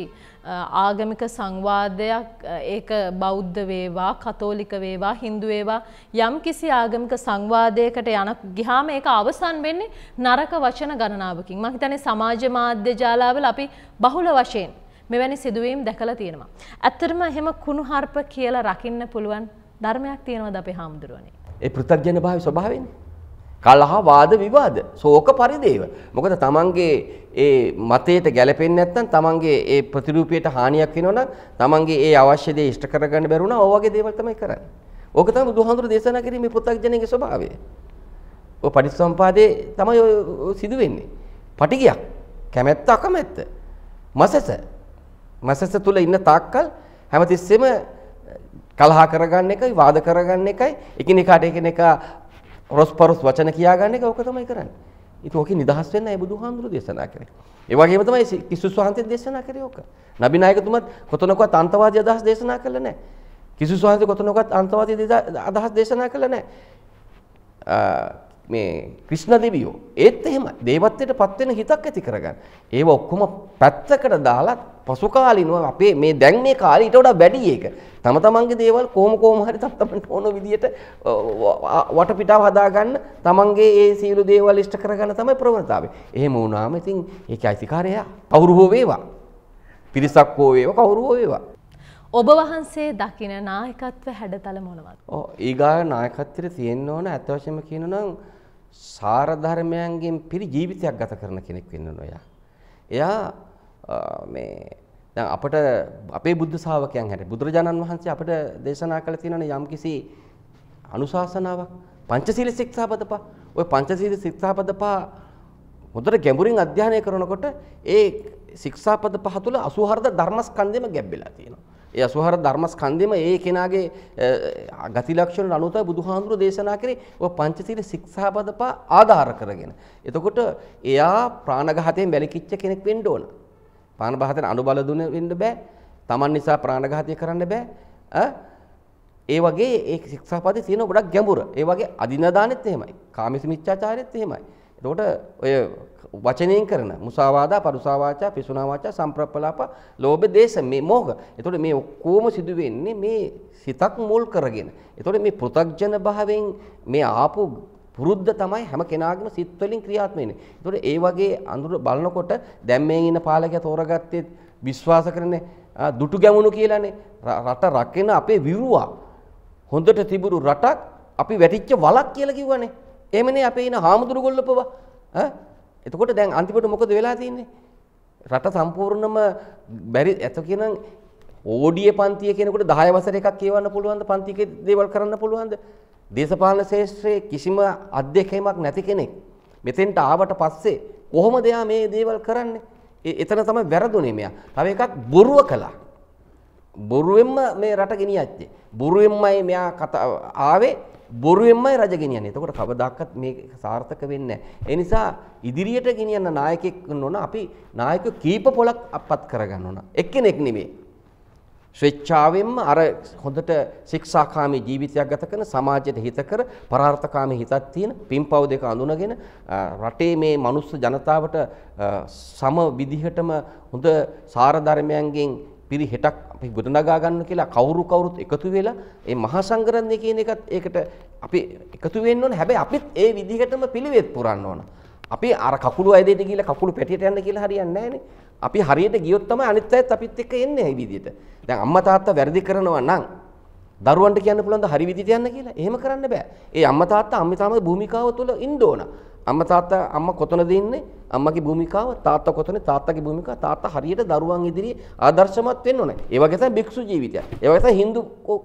ආගමික සංවාදයක් ඒක බෞද්ධ වේවා කතෝලික වේවා හින්දු වේවා යම් කිසි ආගමික සංවාදයකට යන ගිහාම ඒක අවසන් වෙන්නේ නරක වචන ගණනාවකින් මම හිතන්නේ සමාජ මාධ්‍ය ජාලාවල අපි බහුල වශයෙන් මෙවැනි සිදුවීම් දැකලා තියෙනවා ඇත්තටම එහෙම කුණුහarp කියලා රකින්න පුළුවන් ධර්මයක් තියෙනවද අපේ හාමුදුරුවනේ ඒ පෘථග්ජනභාවය ස්වභාවයෙන් කලහ වාද විවාද ශෝක පරිදේව මොකද තමන්ගේ ඒ මතයට ගැලපෙන්නේ නැත්නම් තමන්ගේ ඒ ප්‍රතිරූපයට හානියක් වෙනවනම් තමන්ගේ ඒ අවශ්‍ය දේ ඉෂ්ට කරගන්න බැරුණා ඔය වගේ දේවල් තමයි කරන්නේ. ඕක තමයි බුදුහාඳුර දේශනා කරේ මේ පුත්තග්ජනගේ ස්වභාවය. ඔය පටිච්චසම්පාදේ තමයි ඔය සිදු වෙන්නේ. පටිගයක් කැමැත්ත අකමැත්ත මසස මසස තුල ඉන්න තාක්කල් හැමතිස්සෙම කලහ කරගන්න එකයි වාද කරගන්න එකයි එකිනෙකාට එකිනෙකා රොස්පරොස් වචන කියාගන්න එක ඕක තමයි කරන්නේ ඉතින් ඕකේ නිදහස් වෙන්න ඒ බුදුහාඳුරු දේශනා කරේ. ඒ වගේම තමයි කිසුස් වහන්සේ දේශනා කරේ ඕක. නබි නායකතුමත් කොතනකවත් අන්තවාදී අදහස් දේශනා කළේ නැහැ. කිසුස් වහන්සේ කොතනකවත් අන්තවාදී අදහස් දේශනා කළේ නැහැ. මේ ක්‍රිෂ්ණ දෙවියෝ ඒත් එහෙම දේවත්වයට පත් වෙන හිතක් ඇති කරගන්න. ඒව ඔක්කොම පැත්තකට දාලා පසු කාලිනව අපේ මේ දැන් මේ කාලේ ඊට වඩා වැඩි ඒක. තම තමන්ගේ දේවල් කොහොම කොහොම හරි තම තමන්ට ඕන විදියට වටපිටාව හදාගන්න තමන්ගේ ඒ සියලු දේවල් ඉෂ්ට කරගන්න තමයි ප්‍රවණතාවය. එහෙම වුණාම ඉතින් ඒකයි අයිතිකාරය කවුරු හෝ වේවා. පිරිසක් හෝ වේවා කවුරු හෝ වේවා. ඔබ වහන්සේ දකින නායකත්ව හැඩතල මොනවද? ඔව් ඊගා නායකත්වයේ තියෙන්න ඕන අත්වශයෙන්ම කියනනම් සාර ධර්මයන්ගෙන් පිරි ජීවිතයක් ගත කරන කෙනෙක් වෙන්න ඕන එයා. එයා මේ දැන් අපට අපේ බුද්ධ ශාවකයන් හැට බුදුරජාණන් වහන්සේ අපට දේශනා කළ තියෙනනේ යම්කිසි අනුශාසනාවක් පංචශීල ශික්ෂාපදපා ওই පංචශීල ශික්ෂාපදපා හොඳට ගැඹුරින් අධ්‍යයනය කරනකොට ඒ ශික්ෂාපද පහ තුල 84 ධර්මස්කන්ධෙම ගැඹෙලා තියෙනවා. ඒ 84 ධර්මස්කන්ධෙම ඒ කෙනාගේ ගති ලක්ෂණ අනුවයි බුදුහාඳුර දේශනා කරේ ඔය පංචශීල ශික්ෂාපදපා ආධාර කරගෙන. එතකොට එයා ප්‍රාණඝාතයෙන් වැළකීච්ච කෙනෙක් වෙන්න ඕන. පානඝාතයෙන් අනුබල දුන වෙන්න බෑ. Taman නිසා ප්‍රාණඝාතය කරන්න බෑ. ඒ වගේ ඒ ශික්ෂාපදේ තියෙන ගොඩක් ගැඹුර. ඒ වගේ අදිනදානෙත් එහෙමයි. කාමීස මිච්ඡාචාරෙත් එහෙමයි. එතකොට ඔය වචනයෙන් කරන මුසාවාදා පරුසාවාචා පිසුනා වාචා සම්ප්‍රප්පලාප ලෝභ දේශ මේ මොහග. එතකොට මේ ඔක්කොම සිදු වෙන්නේ මේ සිතක් මුල් කරගෙන. එතකොට මේ පෘ탁ජන භාවයෙන් මේ ආපු පුරුද්ද තමයි හැම කෙනාගේම සිත් වලින් ක්‍රියාත්මක වෙන්නේ. එතකොට ඒ වගේ අඳුර බලනකොට දැන් මේ ඉන්න පාලකයා තෝරගත්තේ විශ්වාස කරන්නේ දුටු ගැමුණු කියලානේ. රට රකින අපේ විරුවා. හොඳට තිබුරු රටක් අපි වැටිච්ච වලක් කියලා කිව්වනේ. එහෙමනේ අපේ ඉන හාමුදුරු ගොල්ලපව ඈ එතකොට දැන් අන්තිමට මොකද වෙලා තියෙන්නේ? රට සම්පූර්ණම බැරි එතකොට කියනනම් ඕඩීයේ පන්තිය කෙනෙකුට 10 වසර එකක් කියවන්න පුළුවන්ද පන්තිකේ දේවල් කරන්න පුළුවන්ද? දේශපාලන ශාස්ත්‍රයේ කිසිම අධ්‍යක්ෂකයක් නැති කෙනෙක් මෙතෙන්ට ආවට පස්සේ කොහොමද යා මේ දේවල් කරන්නේ? එතන තමයි වැරදුනේ මෙයා. තව එකක් බොරුව කළා. බොරුවෙන්ම මේ රට ගෙනියච්චේ. බොරුවෙන්මයි මෙයා කතා ආවේ බොරුවෙන්මයි රජ ගෙනියන්නේ. එතකොට කවදාකවත් මේක සාර්ථක වෙන්නේ නැහැ. ඒ නිසා ඉදිරියට ගෙනියන නායකයෙක් නොන අපි නායකයෝ කීප පොලක් අපත් කරගන්න ඕන. එක්කෙනෙක් නෙමෙයි. ස්වේච්ඡාවෙන්ම අර හොඳට ශික්ෂාකාමී ජීවිතයක් ගත කරන සමාජයට හිතකර පරාර්ථකාමී හිතක් තියෙන පින්පව් දෙක අඳුනගෙන රටේ මේ මනුස්ස ජනතාවට සම විදිහටම හොඳ සාරධර්මයන්ගෙන් පිරිහෙටක් අපි ගොඩනගා ගන්න කියලා කවුරු කවුරුත් එකතු වෙලා ඒ මහා සංගරණ්‍ය කියන එකත් ඒකට අපි එකතු වෙන්න ඕන. හැබැයි අපිත් ඒ විදිහටම පිළිවෙත් පුරන්න ඕන. අපි අර කකුළු අයදේට ගිහලා කකුළු පැටියට යන්න කියලා හරියන්නේ නැහනේ. අපි හරියට ගියොත් තමයි අනිත් අයත් අපිත් එක්ක එන්නේ මේ විදිහට. දැන් අම්මා තාත්තා වැරදි කරනවා නම් දරුවන්ට කියන්න පුළුවන් ද හරි විදිහට යන්න කියලා. එහෙම කරන්න බෑ. ඒ අම්මා තාත්තා අම්මේ තමයි භූමිකාව තුළ ඉන්න ඕන. අම්මා තාත්තා අම්මා කොතනද ඉන්නේ? අම්මගේ භූමිකාව තාත්තා කොතනද? තාත්තාගේ භූමිකාව තාත්තා හරියට දරුවන් ඉදිරියේ ආදර්ශමත් වෙන්න ඕනේ. ඒ වගේ තමයි භික්ෂු ජීවිතය. ඒ වගේ තමයි Hindu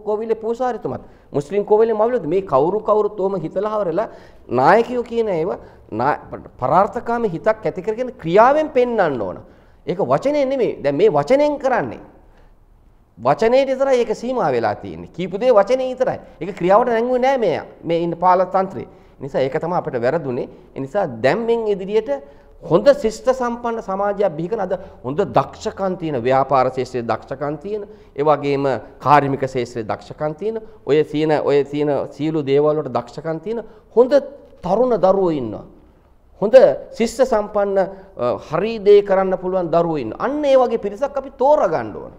කෝවිලේ පූසාරිතුමත්, මුස්ලිම් කෝවිලේ මවලුත් මේ කවුරු කවුරුත් ඕම හිතලාවරලා නායකයෝ කියන ඒවා පරාර්ථකාමී හිතක් ඇති කරගෙන ක්‍රියාවෙන් පෙන්වන්න ඕන. ඒක වචනේ නෙමෙයි. දැන් මේ වචනෙන් කරන්නේ. වචනේට විතරයි ඒක සීමා වෙලා තියෙන්නේ. කීප දේ වචනේ විතරයි. ඒක ක්‍රියාවට නැංගුවේ නෑ මේ මේ ඉන්න පාලක තන්ත්‍රේ. නිසා ඒක තමයි අපිට වැරදුනේ. ඒ නිසා දැන් මෙන් ඉදිරියට හොඳ ශිෂ්ට සම්පන්න සමාජයක් බිහි කරන අද හොඳ දක්ෂකම් තියෙන ව්‍යාපාර ශේෂ්ත්‍රයේ දක්ෂකම් තියෙන ඒ වගේම කාර්මික ශේෂ්ත්‍රයේ දක්ෂකම් තියෙන ඔය තියෙන ඔය තියෙන සියලු දේවල් වලට දක්ෂකම් තියෙන හොඳ තරුණ දරුවෝ ඉන්නවා හොඳ ශිෂ්ට සම්පන්න හරි දේ කරන්න පුළුවන් දරුවෝ ඉන්නවා අන්න ඒ වගේ පිරිසක් අපි තෝරගන්න ඕන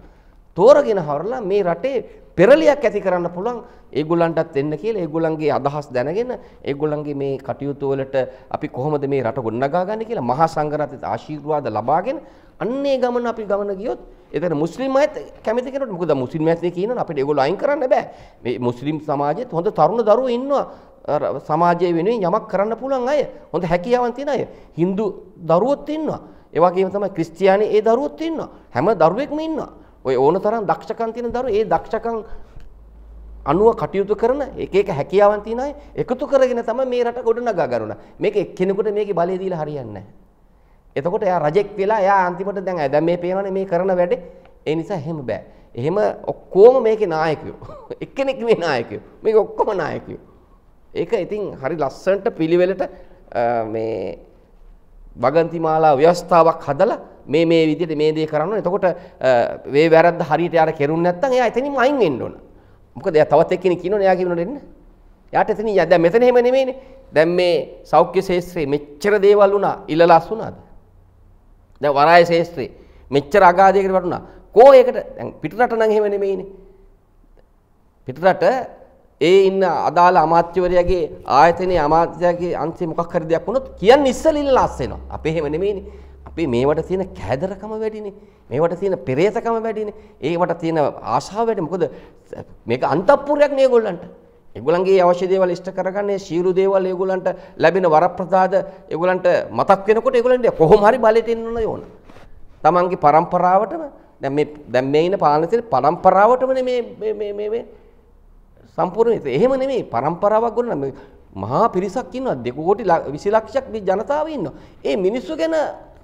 තෝරගෙන හරලා මේ රටේ පෙරලියක් ඇති කරන්න පුළුවන් ඒගොල්ලන්ටත් එන්න කියලා ඒගොල්ලන්ගේ අදහස් දැනගෙන ඒගොල්ලන්ගේ මේ කටයුතු වලට අපි කොහොමද මේ රට ගොඩනගා ගන්නේ කියලා මහා සංඝරත්නයේ ආශිර්වාද ලබාගෙන අන්නේ ගමන අපි ගමන ගියොත් එතන මුස්ලිම් අයත් කැමති කෙනෙකුට මොකද මුස්ලිම් අයත් කියනවා අපිට ඒගොල්ලෝ අයින් කරන්න බෑ මේ මුස්ලිම් සමාජෙත් හොඳ තරුණ දරුවෝ ඉන්නවා සමාජය වෙනුවෙන් යමක් කරන්න පුළුවන් අය හොඳ හැකියාවන් තියෙන අය Hindu දරුවොත් ඉන්නවා ඒ වගේම තමයි ක්‍රිස්තියානි ඒ දරුවොත් ඉන්නවා හැම දරුවෙක්ම ඉන්නවා ඔය ඕන තරම් දක්ෂකම් තියෙන දරුවෝ ඒ දක්ෂකම් අනුව කටයුතු කරන එක එක හැකියාවන් තියෙන අය එකතු කරගෙන තමයි මේ රට ගොඩනගා ගන්නවා. මේක එක්කෙනෙකුට මේකේ බලය දීලා හරියන්නේ නැහැ. එතකොට එයා රජෙක් වෙලා එයා අන්තිමට දැන් දැන් මේ පේනවනේ මේ කරන වැඩේ. ඒ නිසා එහෙම බෑ. එහෙම ඔක්කොම මේකේ නායකයෝ. එක්කෙනෙක් මේ නායකයෝ. මේක ඔක්කොම නායකයෝ. ඒක ඉතින් හරි ලස්සනට පිළිවෙලට මේ වගන්ති මාලා ව්‍යවස්ථාවක් හදලා මේ මේ විදිහට මේ දේ කරන්න ඕනේ. එතකොට වේ වැරද්ද හරියට යාර කෙරුන්නේ නැත්නම් එයා එතනින් අයින් වෙන්න ඕන. මොකද එයා තවත් එක්කෙනෙක් කියනවනේ එයා කියනවනේ එන්න. එයාට එතන දැන් මෙතන එහෙම නෙමෙයිනේ. දැන් මේ සෞඛ්‍ය ශාස්ත්‍රයේ මෙච්චර දේවල් වුණා, ඉලලස් වුණාද? දැන් වරාය ශාස්ත්‍රයේ මෙච්චර අගාධයකට වටුණා. කෝ ඒකට දැන් පිටරට නම් එහෙම නෙමෙයිනේ. පිටරට ඒ ඉන්න අදාළ අමාත්‍යවරයාගේ ආයතනයේ අමාත්‍යයාගේ අන්තිම මොකක් හරි දෙයක් වුණොත් කියන්න ඉස්සෙල්ලා අස්සෙනවා. අපි එහෙම නෙමෙයිනේ. අපි මේවට තියෙන කෑදරකම වැඩිනේ. මේවට තියෙන පෙරේතකම වැඩිනේ. ඒවට තියෙන ආශාව වැඩි. මොකද මේක අන්තප්පුරයක් නේ ඒගොල්ලන්ට. ඒගොල්ලන්ගේ අවශ්‍ය දේවල් ඉෂ්ට කරගන්නේ ශීරු දේවල් ඒගොල්ලන්ට ලැබෙන වරප්‍රසාද ඒගොල්ලන්ට මතක් වෙනකොට ඒගොල්ලන්ට කොහොම හරි බලයට එන්න ඕන. තමන්ගේ પરම්පරාවටම දැන් මේ දැන් මේ ඉන්න පාලනතින પરම්පරාවටම මේ මේ මේ මේ සම්පූර්ණ එහෙම නෙමෙයි પરම්පරාවක් ගොඩනගන මහා පිරිසක් ඉන්නවා දෙක කෝටි 20 ලක්ෂයක් මේ ජනතාව ඉන්නවා. ඒ මිනිස්සු ගැන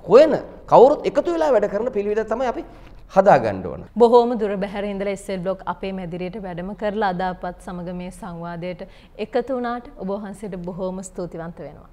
හොයන කවුරුත් එකතු වෙලා වැඩ කරන පිළිවිද තමයි අපි හදාගන්න ඕන. බොහෝම දුර බැහැර ඉඳලා SL බ්ලොග් අපේ මැදිරියට වැඩම කරලා අදාපත් සමග මේ සංවාදයට එකතු වුණාට ඔබ වහන්සේට බොහෝම ස්තුතිවන්ත වෙනවා.